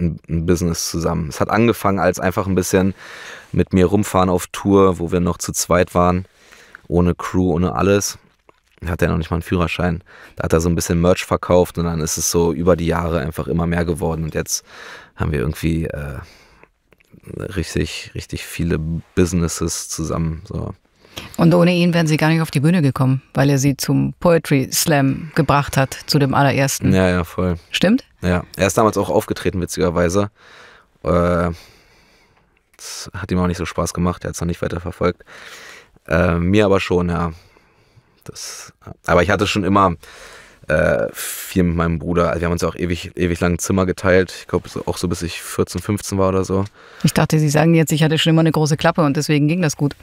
ein, ein Business zusammen. Es hat angefangen als einfach ein bisschen mit mir rumfahren auf Tour, wo wir noch zu zweit waren, ohne Crew, ohne alles hat er noch nicht mal einen Führerschein. Da hat er so ein bisschen Merch verkauft und dann ist es so über die Jahre einfach immer mehr geworden. Und jetzt haben wir irgendwie äh, richtig, richtig viele Businesses zusammen. So.
Und ohne ihn wären sie gar nicht auf die Bühne gekommen, weil er sie zum Poetry Slam gebracht hat, zu dem allerersten. Ja,
ja, voll. Stimmt? Ja. Er ist damals auch aufgetreten, witzigerweise. Äh, das hat ihm auch nicht so Spaß gemacht, er hat es noch nicht weiter verfolgt. Äh, mir aber schon, ja. Das, äh, aber ich hatte schon immer äh, viel mit meinem Bruder. Also wir haben uns ja auch ewig, ewig lang ein Zimmer geteilt. Ich glaube, so, auch so bis ich 14, 15 war oder so.
Ich dachte, Sie sagen jetzt, ich hatte schon immer eine große Klappe und deswegen ging das gut.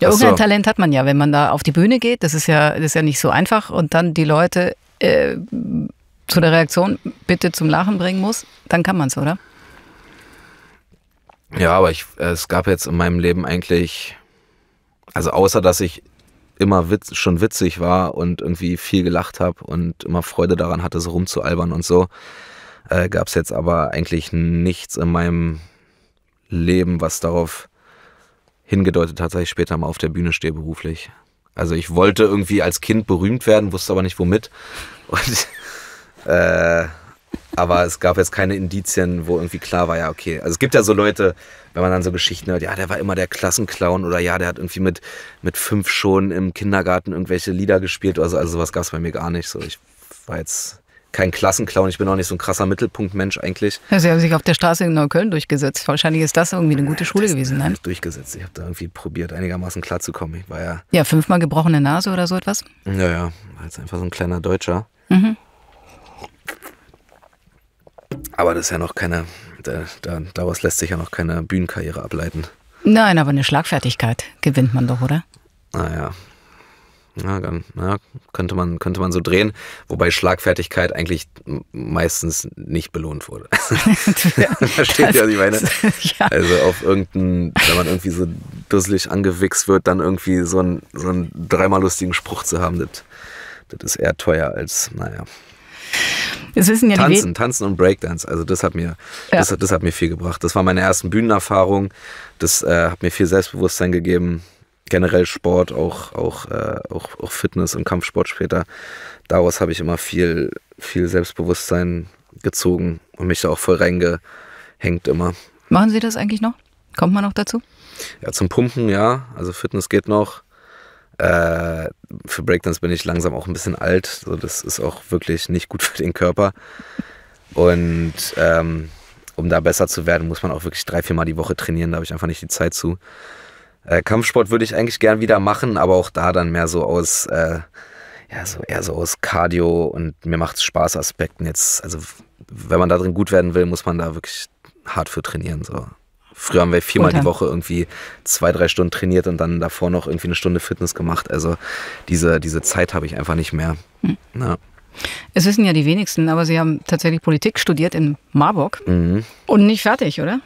Ja, irgendein so. Talent hat man ja, wenn man da auf die Bühne geht. Das ist ja, das ist ja nicht so einfach. Und dann die Leute äh, zu der Reaktion bitte zum Lachen bringen muss, dann kann man es, oder?
Ja, aber ich, äh, es gab jetzt in meinem Leben eigentlich, also außer dass ich immer witz, schon witzig war und irgendwie viel gelacht habe und immer Freude daran hatte, so rumzualbern und so, äh, gab es jetzt aber eigentlich nichts in meinem Leben, was darauf hingedeutet hat, dass ich später mal auf der Bühne stehe beruflich. Also ich wollte irgendwie als Kind berühmt werden, wusste aber nicht womit. Und äh, aber es gab jetzt keine Indizien, wo irgendwie klar war, ja, okay. Also es gibt ja so Leute, wenn man dann so Geschichten hört, ja, der war immer der Klassenclown oder ja, der hat irgendwie mit, mit fünf schon im Kindergarten irgendwelche Lieder gespielt oder so. Also sowas gab es bei mir gar nicht. So, ich war jetzt kein Klassenclown, ich bin auch nicht so ein krasser Mittelpunktmensch eigentlich.
Sie haben sich auf der Straße in Neukölln durchgesetzt. Wahrscheinlich ist das irgendwie eine gute Schule das gewesen, nein? Ich
durchgesetzt. Ich habe da irgendwie probiert, einigermaßen klarzukommen. Ich war ja.
Ja, fünfmal gebrochene Nase oder so etwas?
Naja, ja, war jetzt einfach so ein kleiner Deutscher. Mhm. Aber das ist ja noch keine, da, da, daraus lässt sich ja noch keine Bühnenkarriere ableiten.
Nein, aber eine Schlagfertigkeit gewinnt man doch, oder?
Naja. Ah, na, dann, na, könnte, man, könnte man so drehen, wobei Schlagfertigkeit eigentlich meistens nicht belohnt wurde. versteht ihr, was ich meine? ja. Also auf irgendeinen, wenn man irgendwie so dusselig angewichst wird, dann irgendwie so einen, so einen dreimal lustigen Spruch zu haben, das, das ist eher teuer als, naja.
Es wissen ja tanzen,
tanzen und Breakdance. Also das hat mir, ja. das, das, hat mir viel gebracht. Das war meine ersten Bühnenerfahrung. Das äh, hat mir viel Selbstbewusstsein gegeben. Generell Sport, auch, auch, äh, auch, auch Fitness und Kampfsport später. Daraus habe ich immer viel, viel Selbstbewusstsein gezogen und mich da auch voll reingehängt immer.
Machen Sie das eigentlich noch? Kommt man noch dazu?
Ja, zum Pumpen ja. Also Fitness geht noch. Äh, für Breakdance bin ich langsam auch ein bisschen alt. So, das ist auch wirklich nicht gut für den Körper. Und ähm, um da besser zu werden, muss man auch wirklich drei, viermal die Woche trainieren. Da habe ich einfach nicht die Zeit zu. Äh, Kampfsport würde ich eigentlich gern wieder machen, aber auch da dann mehr so aus, äh, ja, so eher so aus Cardio und mir macht Spaß Aspekten jetzt. Also, wenn man da drin gut werden will, muss man da wirklich hart für trainieren. So. Früher haben wir viermal die Woche irgendwie zwei, drei Stunden trainiert und dann davor noch irgendwie eine Stunde Fitness gemacht. Also diese, diese Zeit habe ich einfach nicht mehr. Hm. Ja.
Es wissen ja die wenigsten, aber Sie haben tatsächlich Politik studiert in
Marburg mhm.
und nicht fertig, oder?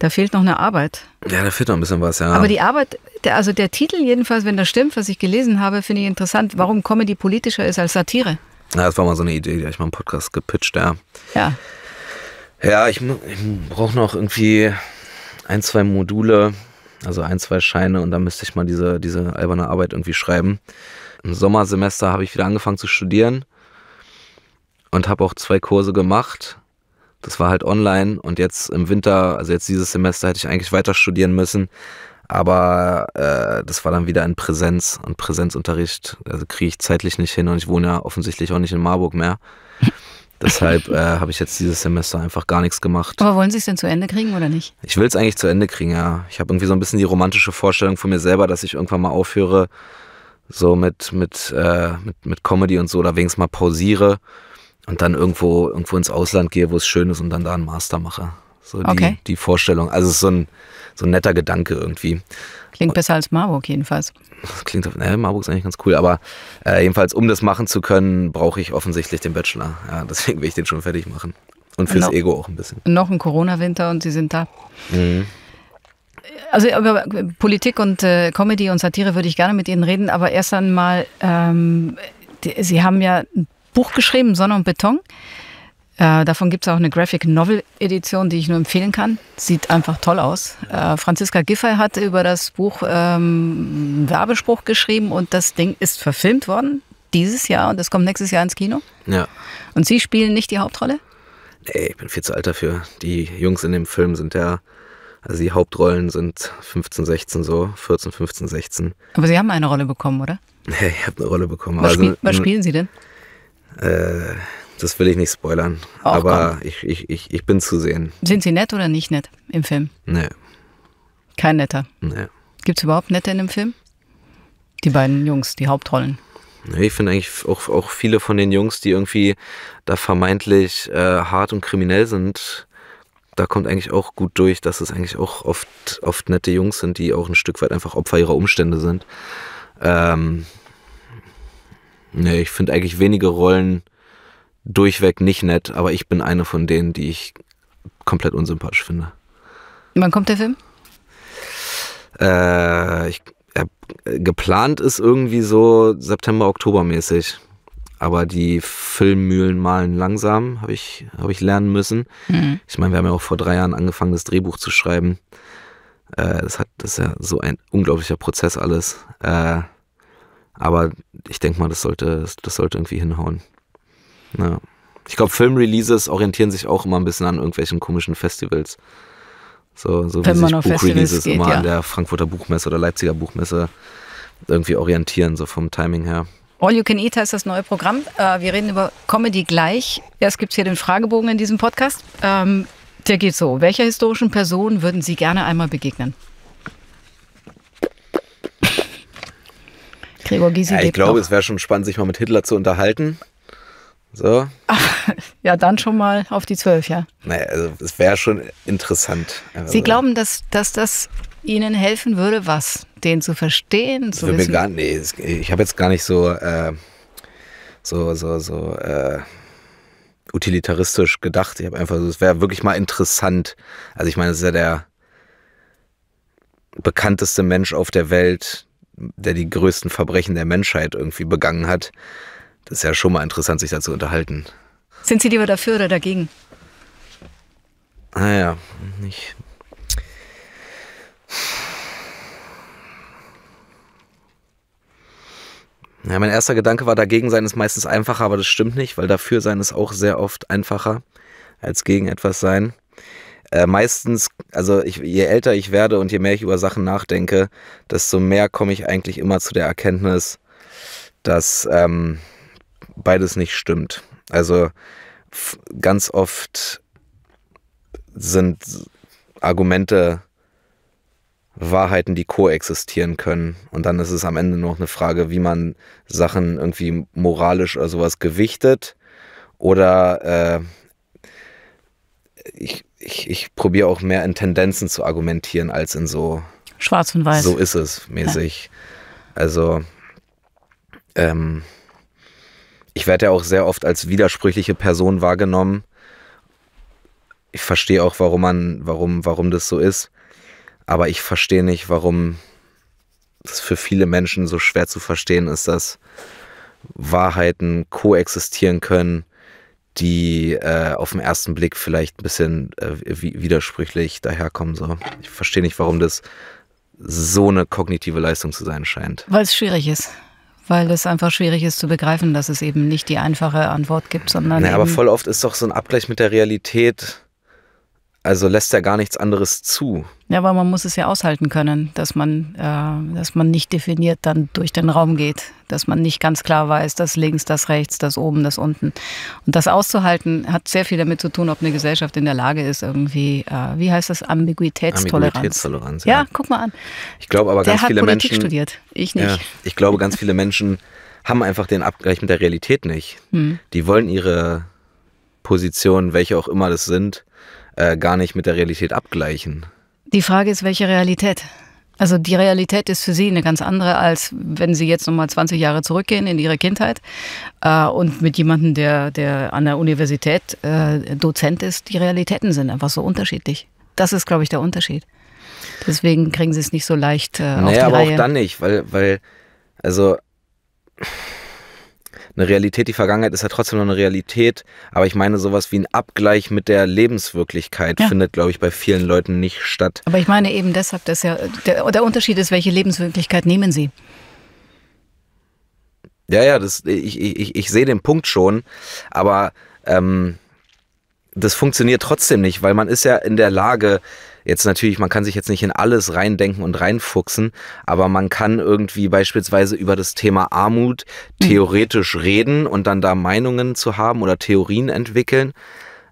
Da fehlt noch eine Arbeit.
Ja, da fehlt noch ein bisschen was, ja. Aber die
Arbeit, der, also der Titel jedenfalls, wenn das stimmt, was ich gelesen habe, finde ich interessant, warum Comedy politischer ist als Satire.
Ja, das war mal so eine Idee, die habe ich mal im Podcast gepitcht, ja. Ja. Ja, ich, ich brauche noch irgendwie ein, zwei Module, also ein, zwei Scheine und dann müsste ich mal diese, diese alberne Arbeit irgendwie schreiben. Im Sommersemester habe ich wieder angefangen zu studieren und habe auch zwei Kurse gemacht. Das war halt online und jetzt im Winter, also jetzt dieses Semester hätte ich eigentlich weiter studieren müssen, aber äh, das war dann wieder in Präsenz und Präsenzunterricht, also kriege ich zeitlich nicht hin und ich wohne ja offensichtlich auch nicht in Marburg mehr. Deshalb äh, habe ich jetzt dieses Semester einfach gar nichts gemacht.
Aber wollen Sie es denn zu Ende kriegen oder nicht?
Ich will es eigentlich zu Ende kriegen, ja. Ich habe irgendwie so ein bisschen die romantische Vorstellung von mir selber, dass ich irgendwann mal aufhöre, so mit, mit, äh, mit, mit Comedy und so, oder wenigstens mal pausiere und dann irgendwo, irgendwo ins Ausland gehe, wo es schön ist und dann da einen Master mache. So okay. die, die Vorstellung. Also es ist so ein, so ein netter Gedanke irgendwie.
Klingt besser als Marburg jedenfalls.
Klingt, ne, Marburg ist eigentlich ganz cool, aber äh, jedenfalls, um das machen zu können, brauche ich offensichtlich den Bachelor. Ja, deswegen will ich den schon fertig machen. Und fürs no. Ego auch ein bisschen.
Noch ein Corona-Winter und sie sind da. Mhm. Also über äh, Politik und äh, Comedy und Satire würde ich gerne mit Ihnen reden, aber erst einmal, ähm, die, Sie haben ja ein Buch geschrieben, Sonne und Beton. Äh, davon gibt es auch eine Graphic Novel Edition, die ich nur empfehlen kann. Sieht einfach toll aus. Äh, Franziska Giffey hat über das Buch ähm, Werbespruch geschrieben und das Ding ist verfilmt worden dieses Jahr und es kommt nächstes Jahr ins Kino. Ja. Und Sie spielen nicht die Hauptrolle?
Nee, ich bin viel zu alt dafür. Die Jungs in dem Film sind ja, also die Hauptrollen sind 15, 16 so, 14, 15, 16.
Aber Sie haben eine Rolle bekommen, oder?
Nee, ich habe eine Rolle bekommen. Was, also, spiel, was spielen Sie denn? Äh, das will ich nicht spoilern. Auch aber ich, ich, ich, ich bin zu sehen.
Sind sie nett oder nicht nett im Film? Nee. Kein netter. Nee. Gibt es überhaupt Nette in dem Film? Die beiden Jungs, die Hauptrollen.
Ich finde eigentlich auch, auch viele von den Jungs, die irgendwie da vermeintlich äh, hart und kriminell sind, da kommt eigentlich auch gut durch, dass es eigentlich auch oft, oft nette Jungs sind, die auch ein Stück weit einfach Opfer ihrer Umstände sind. Ähm, nee, ich finde eigentlich wenige Rollen durchweg nicht nett, aber ich bin eine von denen, die ich komplett unsympathisch finde.
Wann kommt der Film?
Äh, ich, äh, geplant ist irgendwie so September, Oktober mäßig. Aber die Filmmühlen malen langsam, habe ich, hab ich lernen müssen. Mhm. Ich meine, wir haben ja auch vor drei Jahren angefangen, das Drehbuch zu schreiben. Äh, das, hat, das ist ja so ein unglaublicher Prozess alles. Äh, aber ich denke mal, das sollte, das sollte irgendwie hinhauen. Ja. Ich glaube, Filmreleases orientieren sich auch immer ein bisschen an irgendwelchen komischen Festivals. So, so Wenn wie sich Buchreleases immer ja. an der Frankfurter Buchmesse oder Leipziger Buchmesse irgendwie orientieren, so vom Timing her.
All You Can Eat heißt das neue Programm. Äh, wir reden über Comedy gleich. Erst gibt es hier den Fragebogen in diesem Podcast. Ähm, der geht so. Welcher historischen Person würden Sie gerne einmal begegnen? Gregor Gysi ja, Ich glaube, auch. es
wäre schon spannend, sich mal mit Hitler zu unterhalten. So. Ach,
ja, dann schon mal auf die zwölf, ja.
Naja, also es wäre schon interessant. Sie
glauben, dass, dass das Ihnen helfen würde, was? Den zu verstehen, zu Für wissen? Gar, nee,
ich habe jetzt gar nicht so, äh, so, so, so äh, utilitaristisch gedacht. Ich habe einfach so, es wäre wirklich mal interessant. Also ich meine, es ist ja der bekannteste Mensch auf der Welt, der die größten Verbrechen der Menschheit irgendwie begangen hat. Das ist ja schon mal interessant, sich da zu unterhalten.
Sind Sie lieber dafür oder dagegen?
Naja, ah ich. Ja, mein erster Gedanke war, dagegen sein ist meistens einfacher, aber das stimmt nicht, weil dafür sein ist auch sehr oft einfacher als gegen etwas sein. Äh, meistens, also ich, je älter ich werde und je mehr ich über Sachen nachdenke, desto mehr komme ich eigentlich immer zu der Erkenntnis, dass ähm, beides nicht stimmt. Also ganz oft sind Argumente Wahrheiten, die koexistieren können. Und dann ist es am Ende noch eine Frage, wie man Sachen irgendwie moralisch oder sowas gewichtet. Oder äh, ich, ich, ich probiere auch mehr in Tendenzen zu argumentieren als in so
Schwarz und Weiß. So ist es mäßig.
Ja. Also ähm, ich werde ja auch sehr oft als widersprüchliche Person wahrgenommen. Ich verstehe auch, warum man, warum, warum das so ist. Aber ich verstehe nicht, warum es für viele Menschen so schwer zu verstehen ist, dass Wahrheiten koexistieren können, die äh, auf den ersten Blick vielleicht ein bisschen äh, widersprüchlich daherkommen. So. Ich verstehe nicht, warum das so eine kognitive Leistung zu sein scheint.
Weil es schwierig ist weil es einfach schwierig ist zu begreifen, dass es eben nicht die einfache Antwort gibt, sondern. Naja, aber voll
oft ist doch so ein Abgleich mit der Realität also lässt ja gar nichts anderes zu.
Ja, aber man muss es ja aushalten können, dass man, äh, dass man nicht definiert dann durch den Raum geht, dass man nicht ganz klar weiß, das links, das rechts, das oben, das unten. Und das auszuhalten hat sehr viel damit zu tun, ob eine Gesellschaft in der Lage ist, irgendwie, äh, wie heißt das, Ambiguitätstoleranz.
Ambiguitätstoleranz. Ja.
ja, guck mal an. Ich
glaube aber der ganz hat viele Politik Menschen. studiert, ich nicht. Ja, ich glaube, ganz viele Menschen haben einfach den Abgleich mit der Realität nicht. Hm. Die wollen ihre Positionen, welche auch immer das sind, äh, gar nicht mit der Realität abgleichen.
Die Frage ist, welche Realität? Also die Realität ist für sie eine ganz andere, als wenn sie jetzt nochmal 20 Jahre zurückgehen in ihre Kindheit äh, und mit jemandem, der, der an der Universität äh, Dozent ist. Die Realitäten sind einfach so unterschiedlich. Das ist, glaube ich, der Unterschied. Deswegen kriegen sie es nicht so leicht äh, naja, auf die aber auch dann
nicht, weil, weil also eine Realität, die Vergangenheit ist ja trotzdem noch eine Realität, aber ich meine, sowas wie ein Abgleich mit der Lebenswirklichkeit ja. findet, glaube ich, bei vielen Leuten nicht statt.
Aber ich meine eben deshalb, dass ja der, der Unterschied ist, welche Lebenswirklichkeit nehmen Sie?
Ja, ja, das, ich, ich, ich sehe den Punkt schon, aber ähm, das funktioniert trotzdem nicht, weil man ist ja in der Lage, Jetzt natürlich, man kann sich jetzt nicht in alles reindenken und reinfuchsen, aber man kann irgendwie beispielsweise über das Thema Armut mhm. theoretisch mhm. reden und dann da Meinungen zu haben oder Theorien entwickeln.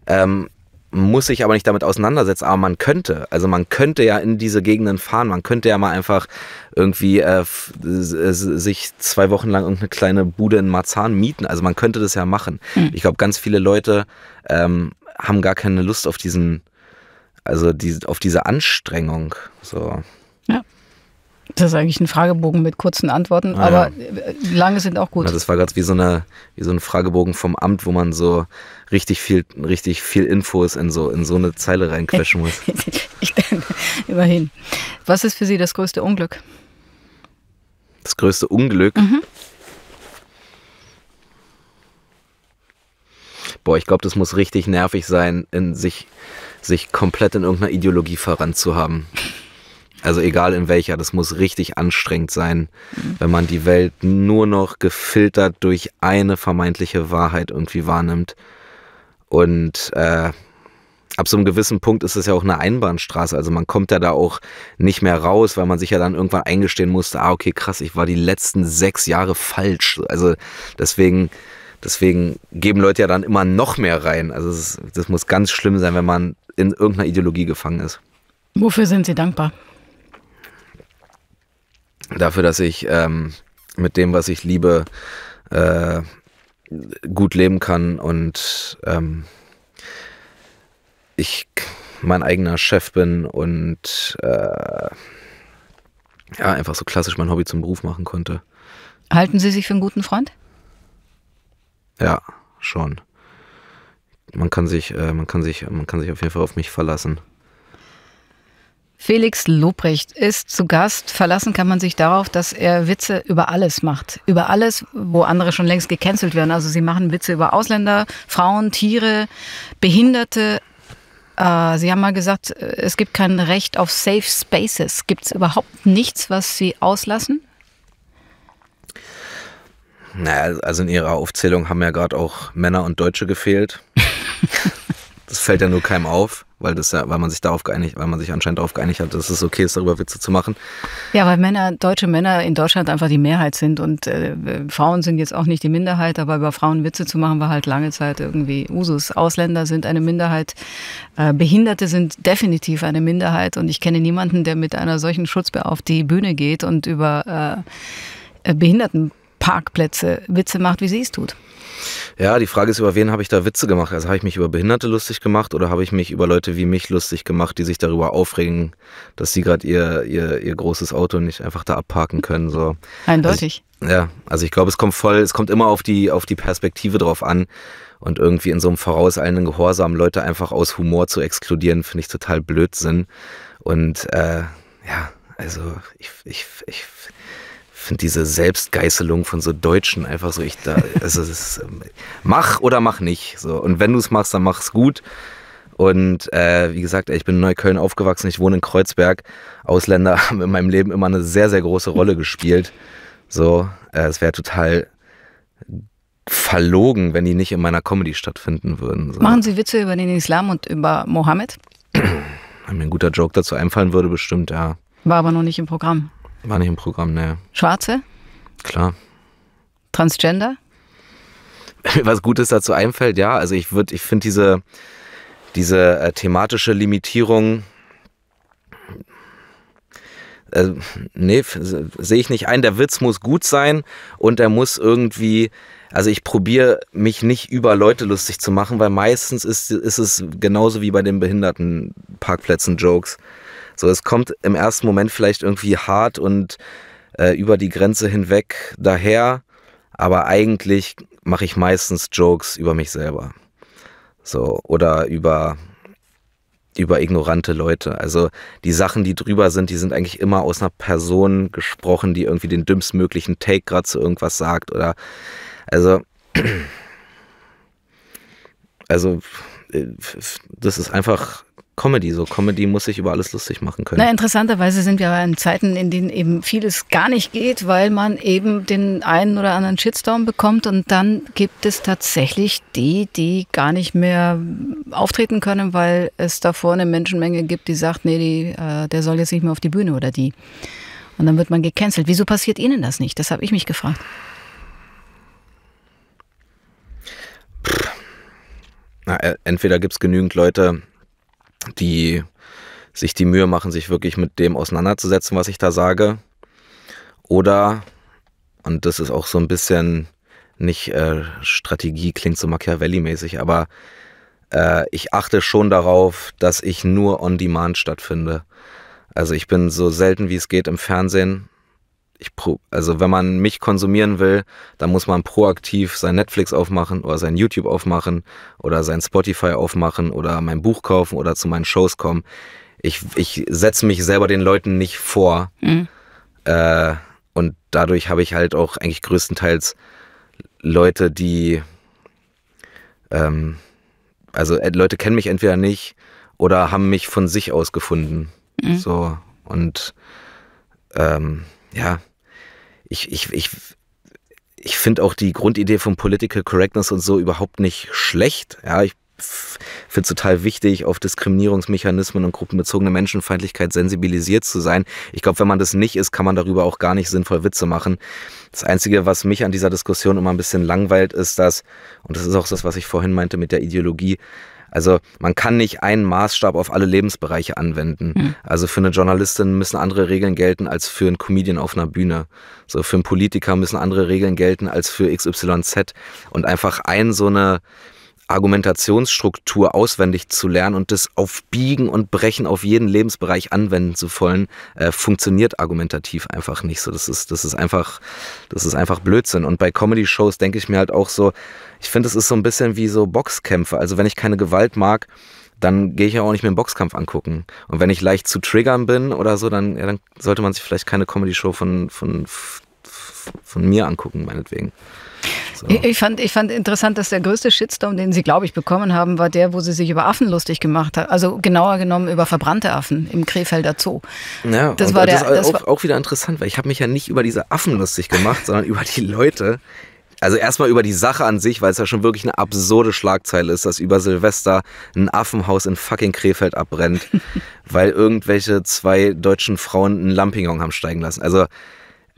Ähm, muss sich aber nicht damit auseinandersetzen, aber man könnte. Also man könnte ja in diese Gegenden fahren, man könnte ja mal einfach irgendwie äh, sich zwei Wochen lang irgendeine kleine Bude in Marzahn mieten. Also man könnte das ja machen. Mhm. Ich glaube, ganz viele Leute ähm, haben gar keine Lust auf diesen also die, auf diese Anstrengung. So.
Ja. Das ist eigentlich ein Fragebogen mit kurzen Antworten, ah, aber ja. Äh, lange sind auch gut. Ja,
das war gerade wie, so wie so ein Fragebogen vom Amt, wo man so richtig viel, richtig viel Infos in so, in so eine Zeile reinquetschen muss.
ich, denke, immerhin. Was ist für Sie das größte Unglück?
Das größte Unglück? Mhm. Boah, ich glaube, das muss richtig nervig sein, in sich sich komplett in irgendeiner Ideologie verrannt zu haben. Also egal in welcher, das muss richtig anstrengend sein, wenn man die Welt nur noch gefiltert durch eine vermeintliche Wahrheit irgendwie wahrnimmt. Und äh, ab so einem gewissen Punkt ist es ja auch eine Einbahnstraße. Also man kommt ja da auch nicht mehr raus, weil man sich ja dann irgendwann eingestehen musste, ah, okay, krass, ich war die letzten sechs Jahre falsch. Also deswegen, deswegen geben Leute ja dann immer noch mehr rein. Also es, das muss ganz schlimm sein, wenn man in irgendeiner Ideologie gefangen ist.
Wofür sind Sie dankbar?
Dafür, dass ich ähm, mit dem, was ich liebe, äh, gut leben kann und ähm, ich mein eigener Chef bin und äh, ja, einfach so klassisch mein Hobby zum Beruf machen konnte.
Halten Sie sich für einen guten Freund?
Ja, schon man kann sich, äh, man kann sich, man kann sich auf jeden Fall auf mich verlassen.
Felix Lobrecht ist zu Gast. Verlassen kann man sich darauf, dass er Witze über alles macht. Über alles, wo andere schon längst gecancelt werden. Also sie machen Witze über Ausländer, Frauen, Tiere, Behinderte. Äh, sie haben mal gesagt, äh, es gibt kein Recht auf Safe Spaces. Gibt es überhaupt nichts, was Sie auslassen?
Naja, also in Ihrer Aufzählung haben ja gerade auch Männer und Deutsche gefehlt. das fällt ja nur keinem auf, weil das ja, weil man sich darauf geeinigt, weil man sich anscheinend darauf geeinigt hat, dass es okay ist, darüber Witze zu machen.
Ja, weil Männer, deutsche Männer in Deutschland einfach die Mehrheit sind und äh, Frauen sind jetzt auch nicht die Minderheit, aber über Frauen Witze zu machen war halt lange Zeit irgendwie Usus. Ausländer sind eine Minderheit, äh, Behinderte sind definitiv eine Minderheit und ich kenne niemanden, der mit einer solchen Schutzbe auf die Bühne geht und über äh, äh Behinderten Parkplätze Witze macht, wie sie es tut.
Ja, die Frage ist, über wen habe ich da Witze gemacht? Also habe ich mich über Behinderte lustig gemacht oder habe ich mich über Leute wie mich lustig gemacht, die sich darüber aufregen, dass sie gerade ihr, ihr, ihr großes Auto nicht einfach da abparken können? So. Eindeutig. Also, ja, also ich glaube, es kommt voll, es kommt immer auf die, auf die Perspektive drauf an. Und irgendwie in so einem vorauseilenden Gehorsam Leute einfach aus Humor zu exkludieren, finde ich total Blödsinn. Und äh, ja, also ich, ich, ich finde diese Selbstgeißelung von so Deutschen einfach so, ich da, also es ist, ähm, mach oder mach nicht. So. Und wenn du es machst, dann mach es gut. Und äh, wie gesagt, ich bin in Neukölln aufgewachsen, ich wohne in Kreuzberg. Ausländer haben in meinem Leben immer eine sehr, sehr große Rolle gespielt. So, äh, es wäre total verlogen, wenn die nicht in meiner Comedy stattfinden würden. So. Machen
Sie Witze über den Islam und über Mohammed?
Wenn mir ein guter Joke dazu einfallen würde, bestimmt, ja.
War aber noch nicht im Programm.
War nicht im Programm, ne. Schwarze? Klar.
Transgender?
Was Gutes dazu einfällt, ja. Also ich würde, ich finde diese, diese äh, thematische Limitierung, äh, nee, sehe ich nicht ein. Der Witz muss gut sein und er muss irgendwie, also ich probiere mich nicht über Leute lustig zu machen, weil meistens ist, ist es genauso wie bei den Behindertenparkplätzen-Jokes. So, es kommt im ersten Moment vielleicht irgendwie hart und äh, über die Grenze hinweg daher, aber eigentlich mache ich meistens Jokes über mich selber. So, oder über über ignorante Leute. Also die Sachen, die drüber sind, die sind eigentlich immer aus einer Person gesprochen, die irgendwie den dümmstmöglichen Take gerade zu irgendwas sagt oder also also äh, das ist einfach Comedy. So Comedy muss sich über alles lustig machen
können. Na, interessanterweise sind wir aber in Zeiten, in denen eben vieles gar nicht geht, weil man eben den einen oder anderen Shitstorm bekommt und dann gibt es tatsächlich die, die gar nicht mehr auftreten können, weil es davor eine Menschenmenge gibt, die sagt, nee, die, äh, der soll jetzt nicht mehr auf die Bühne oder die. Und dann wird man gecancelt. Wieso passiert Ihnen das nicht? Das habe ich mich gefragt.
Na, äh, entweder gibt es genügend Leute, die sich die Mühe machen, sich wirklich mit dem auseinanderzusetzen, was ich da sage. Oder, und das ist auch so ein bisschen nicht äh, Strategie, klingt so Machiavelli-mäßig, aber äh, ich achte schon darauf, dass ich nur on demand stattfinde. Also ich bin so selten wie es geht im Fernsehen ich, also wenn man mich konsumieren will, dann muss man proaktiv sein Netflix aufmachen oder sein YouTube aufmachen oder sein Spotify aufmachen oder mein Buch kaufen oder zu meinen Shows kommen. Ich, ich setze mich selber den Leuten nicht vor. Mhm. Äh, und dadurch habe ich halt auch eigentlich größtenteils Leute, die, ähm, also äh, Leute kennen mich entweder nicht oder haben mich von sich aus gefunden. Mhm. So, und ähm, ja, ich, ich, ich, ich finde auch die Grundidee von Political Correctness und so überhaupt nicht schlecht. Ja, ich finde es total wichtig, auf Diskriminierungsmechanismen und gruppenbezogene Menschenfeindlichkeit sensibilisiert zu sein. Ich glaube, wenn man das nicht ist, kann man darüber auch gar nicht sinnvoll Witze machen. Das Einzige, was mich an dieser Diskussion immer ein bisschen langweilt, ist das, und das ist auch das, was ich vorhin meinte mit der Ideologie, also man kann nicht einen Maßstab auf alle Lebensbereiche anwenden. Mhm. Also für eine Journalistin müssen andere Regeln gelten als für einen Comedian auf einer Bühne. So für einen Politiker müssen andere Regeln gelten als für XYZ. Und einfach ein so eine Argumentationsstruktur auswendig zu lernen und das auf Biegen und Brechen auf jeden Lebensbereich anwenden zu wollen, äh, funktioniert argumentativ einfach nicht so. Das ist, das ist einfach, das ist einfach Blödsinn. Und bei Comedy-Shows denke ich mir halt auch so, ich finde, es ist so ein bisschen wie so Boxkämpfe. Also wenn ich keine Gewalt mag, dann gehe ich ja auch nicht mehr einen Boxkampf angucken. Und wenn ich leicht zu triggern bin oder so, dann, ja, dann sollte man sich vielleicht keine Comedy-Show von, von, von mir angucken, meinetwegen.
Ich, fand, ich fand interessant, dass der größte Shitstorm, den Sie, glaube ich, bekommen haben, war der, wo Sie sich über Affen lustig gemacht haben. Also genauer genommen über verbrannte Affen im Krefelder Zoo.
Ja, das war der, das, das auch, war auch wieder interessant, weil ich habe mich ja nicht über diese Affen lustig gemacht, sondern über die Leute, also erstmal über die Sache an sich, weil es ja schon wirklich eine absurde Schlagzeile ist, dass über Silvester ein Affenhaus in fucking Krefeld abbrennt, weil irgendwelche zwei deutschen Frauen einen Lampignon haben steigen lassen. Also,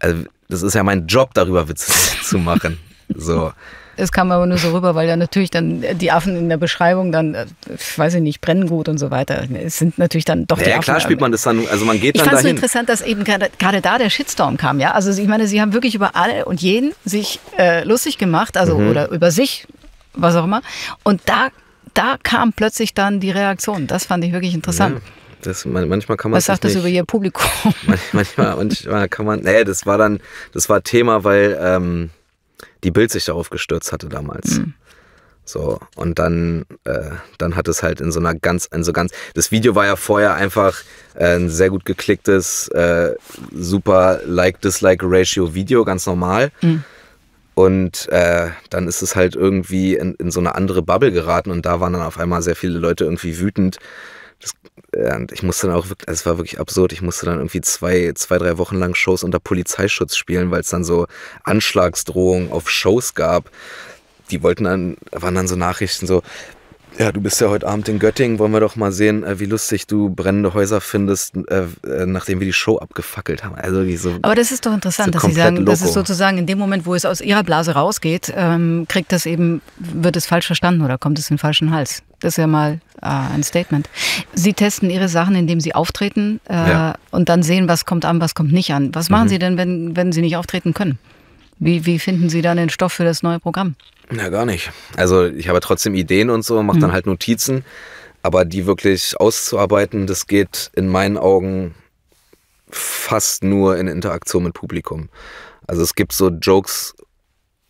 also das ist ja mein Job, darüber Witze zu machen. So.
Es kam aber nur so rüber, weil ja natürlich dann die Affen in der Beschreibung dann, ich äh, weiß ich nicht, gut und so weiter, es sind natürlich dann doch naja, die Affen. Ja, klar spielt
man das dann, also man geht ich dann dahin. Ich fand es interessant,
dass eben gerade, gerade da der Shitstorm kam, ja. Also ich meine, sie haben wirklich über alle und jeden sich äh, lustig gemacht, also mhm. oder über sich, was auch immer. Und da, da kam plötzlich dann die Reaktion. Das fand ich wirklich interessant. Ja.
Das, manchmal kann man Was sagt das nicht,
über ihr Publikum?
Manchmal, manchmal kann man, nee, das war dann, das war Thema, weil ähm, die Bild sich darauf gestürzt hatte damals. Mhm. So, und dann, äh, dann hat es halt in so einer ganz, in so ganz. Das Video war ja vorher einfach äh, ein sehr gut geklicktes, äh, super Like-Dislike-Ratio-Video, ganz normal. Mhm. Und äh, dann ist es halt irgendwie in, in so eine andere Bubble geraten und da waren dann auf einmal sehr viele Leute irgendwie wütend, und ich musste dann auch wirklich, also es war wirklich absurd, ich musste dann irgendwie zwei, zwei, drei Wochen lang Shows unter Polizeischutz spielen, weil es dann so Anschlagsdrohungen auf Shows gab. Die wollten dann, waren dann so Nachrichten so, ja, du bist ja heute Abend in Göttingen. Wollen wir doch mal sehen, äh, wie lustig du brennende Häuser findest, äh, äh, nachdem wir die Show abgefackelt haben. Also so Aber das ist doch interessant, so dass Sie sagen, loco. das ist
sozusagen in dem Moment, wo es aus Ihrer Blase rausgeht, ähm, kriegt das eben, wird es falsch verstanden oder kommt es in den falschen Hals. Das ist ja mal ein Statement. Sie testen Ihre Sachen, indem Sie auftreten äh, ja. und dann sehen, was kommt an, was kommt nicht an. Was machen mhm. Sie denn, wenn, wenn Sie nicht auftreten können? Wie, wie finden Sie dann den Stoff für das neue Programm?
Na, gar nicht. Also ich habe trotzdem Ideen und so, mache mhm. dann hm. halt Notizen, aber die wirklich auszuarbeiten, das geht in meinen Augen fast nur in Interaktion mit Publikum. Also es gibt so Jokes,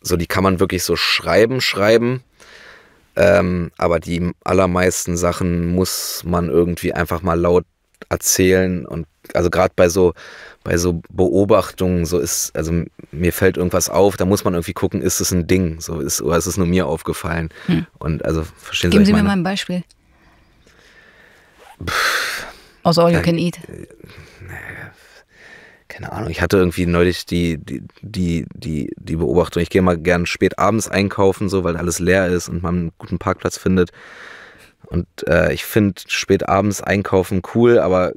so die kann man wirklich so schreiben, schreiben. Ähm, aber die allermeisten Sachen muss man irgendwie einfach mal laut erzählen und also gerade bei so, bei so Beobachtungen, so ist, also mir fällt irgendwas auf, da muss man irgendwie gucken, ist es ein Ding, so ist, oder ist es nur mir aufgefallen? Hm. Und also verstehen Geben Sie, Sie mir mal
ein Beispiel. Aus All You Can Eat. Äh,
keine Ahnung, ich hatte irgendwie neulich die, die, die, die, die Beobachtung, ich gehe mal gern spät abends einkaufen, so, weil alles leer ist und man einen guten Parkplatz findet. Und äh, ich finde spät abends einkaufen cool, aber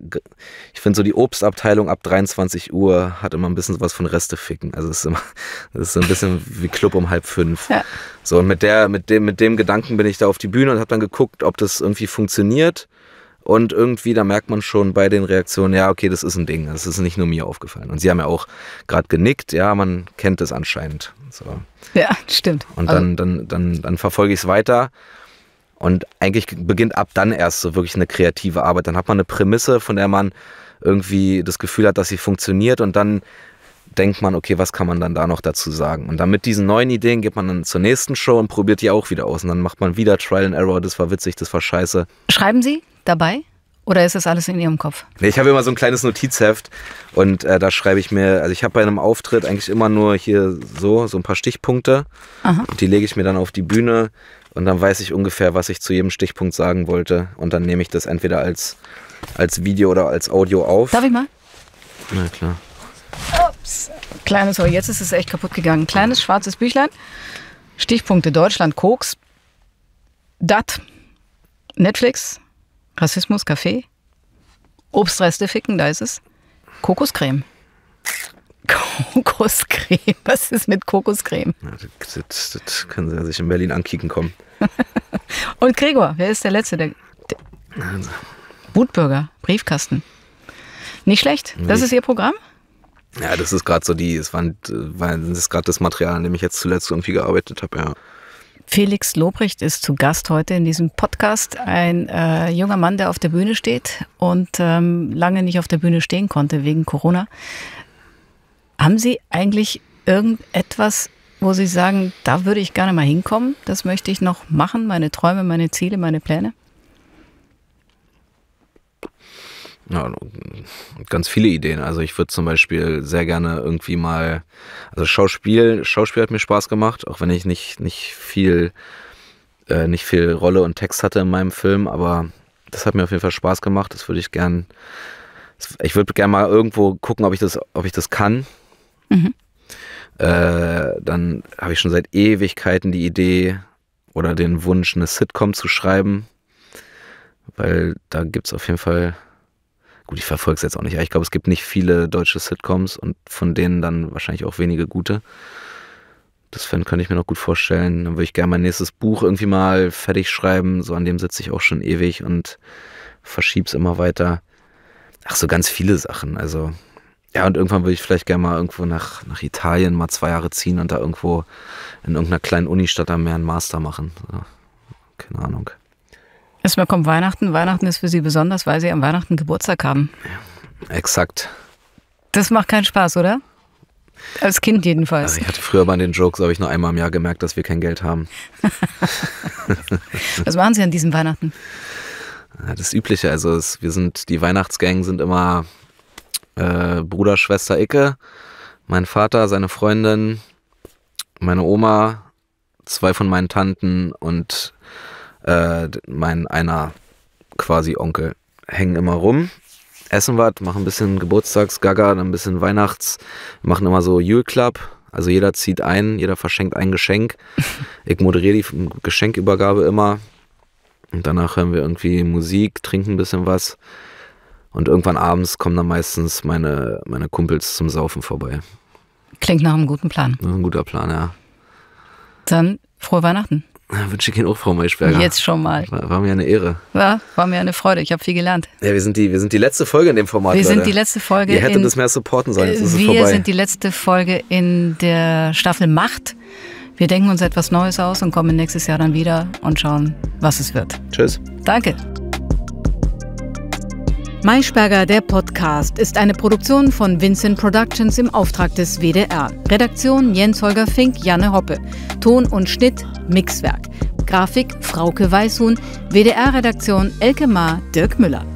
ich finde so die Obstabteilung ab 23 Uhr hat immer ein bisschen was von Reste ficken. Also es ist immer, es ist so ein bisschen wie Club um halb fünf. Ja. So und mit der, mit dem, mit dem Gedanken bin ich da auf die Bühne und habe dann geguckt, ob das irgendwie funktioniert. Und irgendwie, da merkt man schon bei den Reaktionen, ja, okay, das ist ein Ding, das ist nicht nur mir aufgefallen. Und sie haben ja auch gerade genickt, ja, man kennt es anscheinend. So.
Ja, stimmt. Und also
dann, dann, dann, dann verfolge ich es weiter und eigentlich beginnt ab dann erst so wirklich eine kreative Arbeit. Dann hat man eine Prämisse, von der man irgendwie das Gefühl hat, dass sie funktioniert und dann denkt man, okay, was kann man dann da noch dazu sagen? Und dann mit diesen neuen Ideen geht man dann zur nächsten Show und probiert die auch wieder aus. Und dann macht man wieder Trial and Error, das war witzig, das war scheiße.
Schreiben Sie dabei? Oder ist das alles in Ihrem Kopf?
Nee, ich habe immer so ein kleines Notizheft und äh, da schreibe ich mir, also ich habe bei einem Auftritt eigentlich immer nur hier so, so ein paar Stichpunkte. Aha. Und die lege ich mir dann auf die Bühne und dann weiß ich ungefähr, was ich zu jedem Stichpunkt sagen wollte und dann nehme ich das entweder als, als Video oder als Audio auf.
Darf ich mal? Na klar. Ups. Kleines, aber oh, jetzt ist es echt kaputt gegangen. Kleines schwarzes Büchlein. Stichpunkte Deutschland, Koks, Dat, Netflix, Rassismus, Kaffee, Obstreste ficken, da ist es. Kokoscreme. Kokoscreme. Was ist mit Kokoscreme?
Das, das, das können Sie sich in Berlin ankicken kommen.
Und Gregor, wer ist der Letzte? Der, der also. Wutbürger, Briefkasten. Nicht schlecht. Nee. Das ist Ihr Programm?
Ja, das ist gerade so die, es war, das ist gerade das Material, an dem ich jetzt zuletzt irgendwie gearbeitet habe, ja.
Felix Lobrecht ist zu Gast heute in diesem Podcast. Ein äh, junger Mann, der auf der Bühne steht und ähm, lange nicht auf der Bühne stehen konnte wegen Corona. Haben Sie eigentlich irgendetwas, wo Sie sagen, da würde ich gerne mal hinkommen, das möchte ich noch machen, meine Träume, meine Ziele, meine Pläne?
Ja, ganz viele Ideen. Also ich würde zum Beispiel sehr gerne irgendwie mal, also Schauspiel, Schauspiel hat mir Spaß gemacht, auch wenn ich nicht, nicht viel, äh, nicht viel Rolle und Text hatte in meinem Film, aber das hat mir auf jeden Fall Spaß gemacht. Das würde ich gern, ich würde gerne mal irgendwo gucken, ob ich das, ob ich das kann. Mhm. Äh, dann habe ich schon seit Ewigkeiten die Idee oder den Wunsch, eine Sitcom zu schreiben, weil da gibt es auf jeden Fall, gut, ich verfolge es jetzt auch nicht, aber ich glaube, es gibt nicht viele deutsche Sitcoms und von denen dann wahrscheinlich auch wenige gute. Das Fan könnte ich mir noch gut vorstellen. Dann würde ich gerne mein nächstes Buch irgendwie mal fertig schreiben. So an dem sitze ich auch schon ewig und verschiebe es immer weiter. Ach, so ganz viele Sachen. Also ja, und irgendwann würde ich vielleicht gerne mal irgendwo nach, nach Italien mal zwei Jahre ziehen und da irgendwo in irgendeiner kleinen Unistadt am Meer einen Master machen. Ja, keine
Ahnung. Erstmal kommt Weihnachten. Weihnachten ist für Sie besonders, weil Sie am Weihnachten Geburtstag haben.
Ja, exakt.
Das macht keinen Spaß, oder? Als Kind jedenfalls. Also
ich hatte früher bei den Jokes, habe ich nur einmal im Jahr gemerkt, dass wir kein Geld haben.
Was machen Sie an diesem Weihnachten?
Das Übliche, also es, wir sind, die Weihnachtsgang sind immer äh, Bruder, Schwester Icke, mein Vater, seine Freundin, meine Oma, zwei von meinen Tanten und äh, mein einer quasi Onkel hängen immer rum. Essen was, machen ein bisschen Geburtstagsgaga, dann ein bisschen Weihnachts, machen immer so Jule Club. Also jeder zieht ein, jeder verschenkt ein Geschenk. Ich moderiere die Geschenkübergabe immer. Und danach hören wir irgendwie Musik, trinken ein bisschen was. Und irgendwann abends kommen dann meistens meine, meine Kumpels zum Saufen vorbei.
Klingt nach einem guten Plan. Ein
guter Plan, ja.
Dann frohe Weihnachten.
Ja, wünsche ich Ihnen auch, Frau Maischberger. Jetzt schon mal. War, war, mir eine Ehre.
War, war mir eine Freude. Ich habe viel gelernt.
Ja, wir sind, die, wir sind die letzte Folge in dem Format. Wir Leute. sind die letzte Folge. Ihr hättet es mehr supporten sollen. Jetzt ist wir vorbei. sind die
letzte Folge in der Staffel Macht. Wir denken uns etwas Neues aus und kommen nächstes Jahr dann wieder und schauen, was es wird. Tschüss. Danke. Maischberger, der Podcast, ist eine Produktion von Vincent Productions im Auftrag des WDR. Redaktion Jens-Holger Fink, Janne Hoppe. Ton und Schnitt Mixwerk. Grafik Frauke Weißhuhn. WDR-Redaktion Elke Maar, Dirk Müller.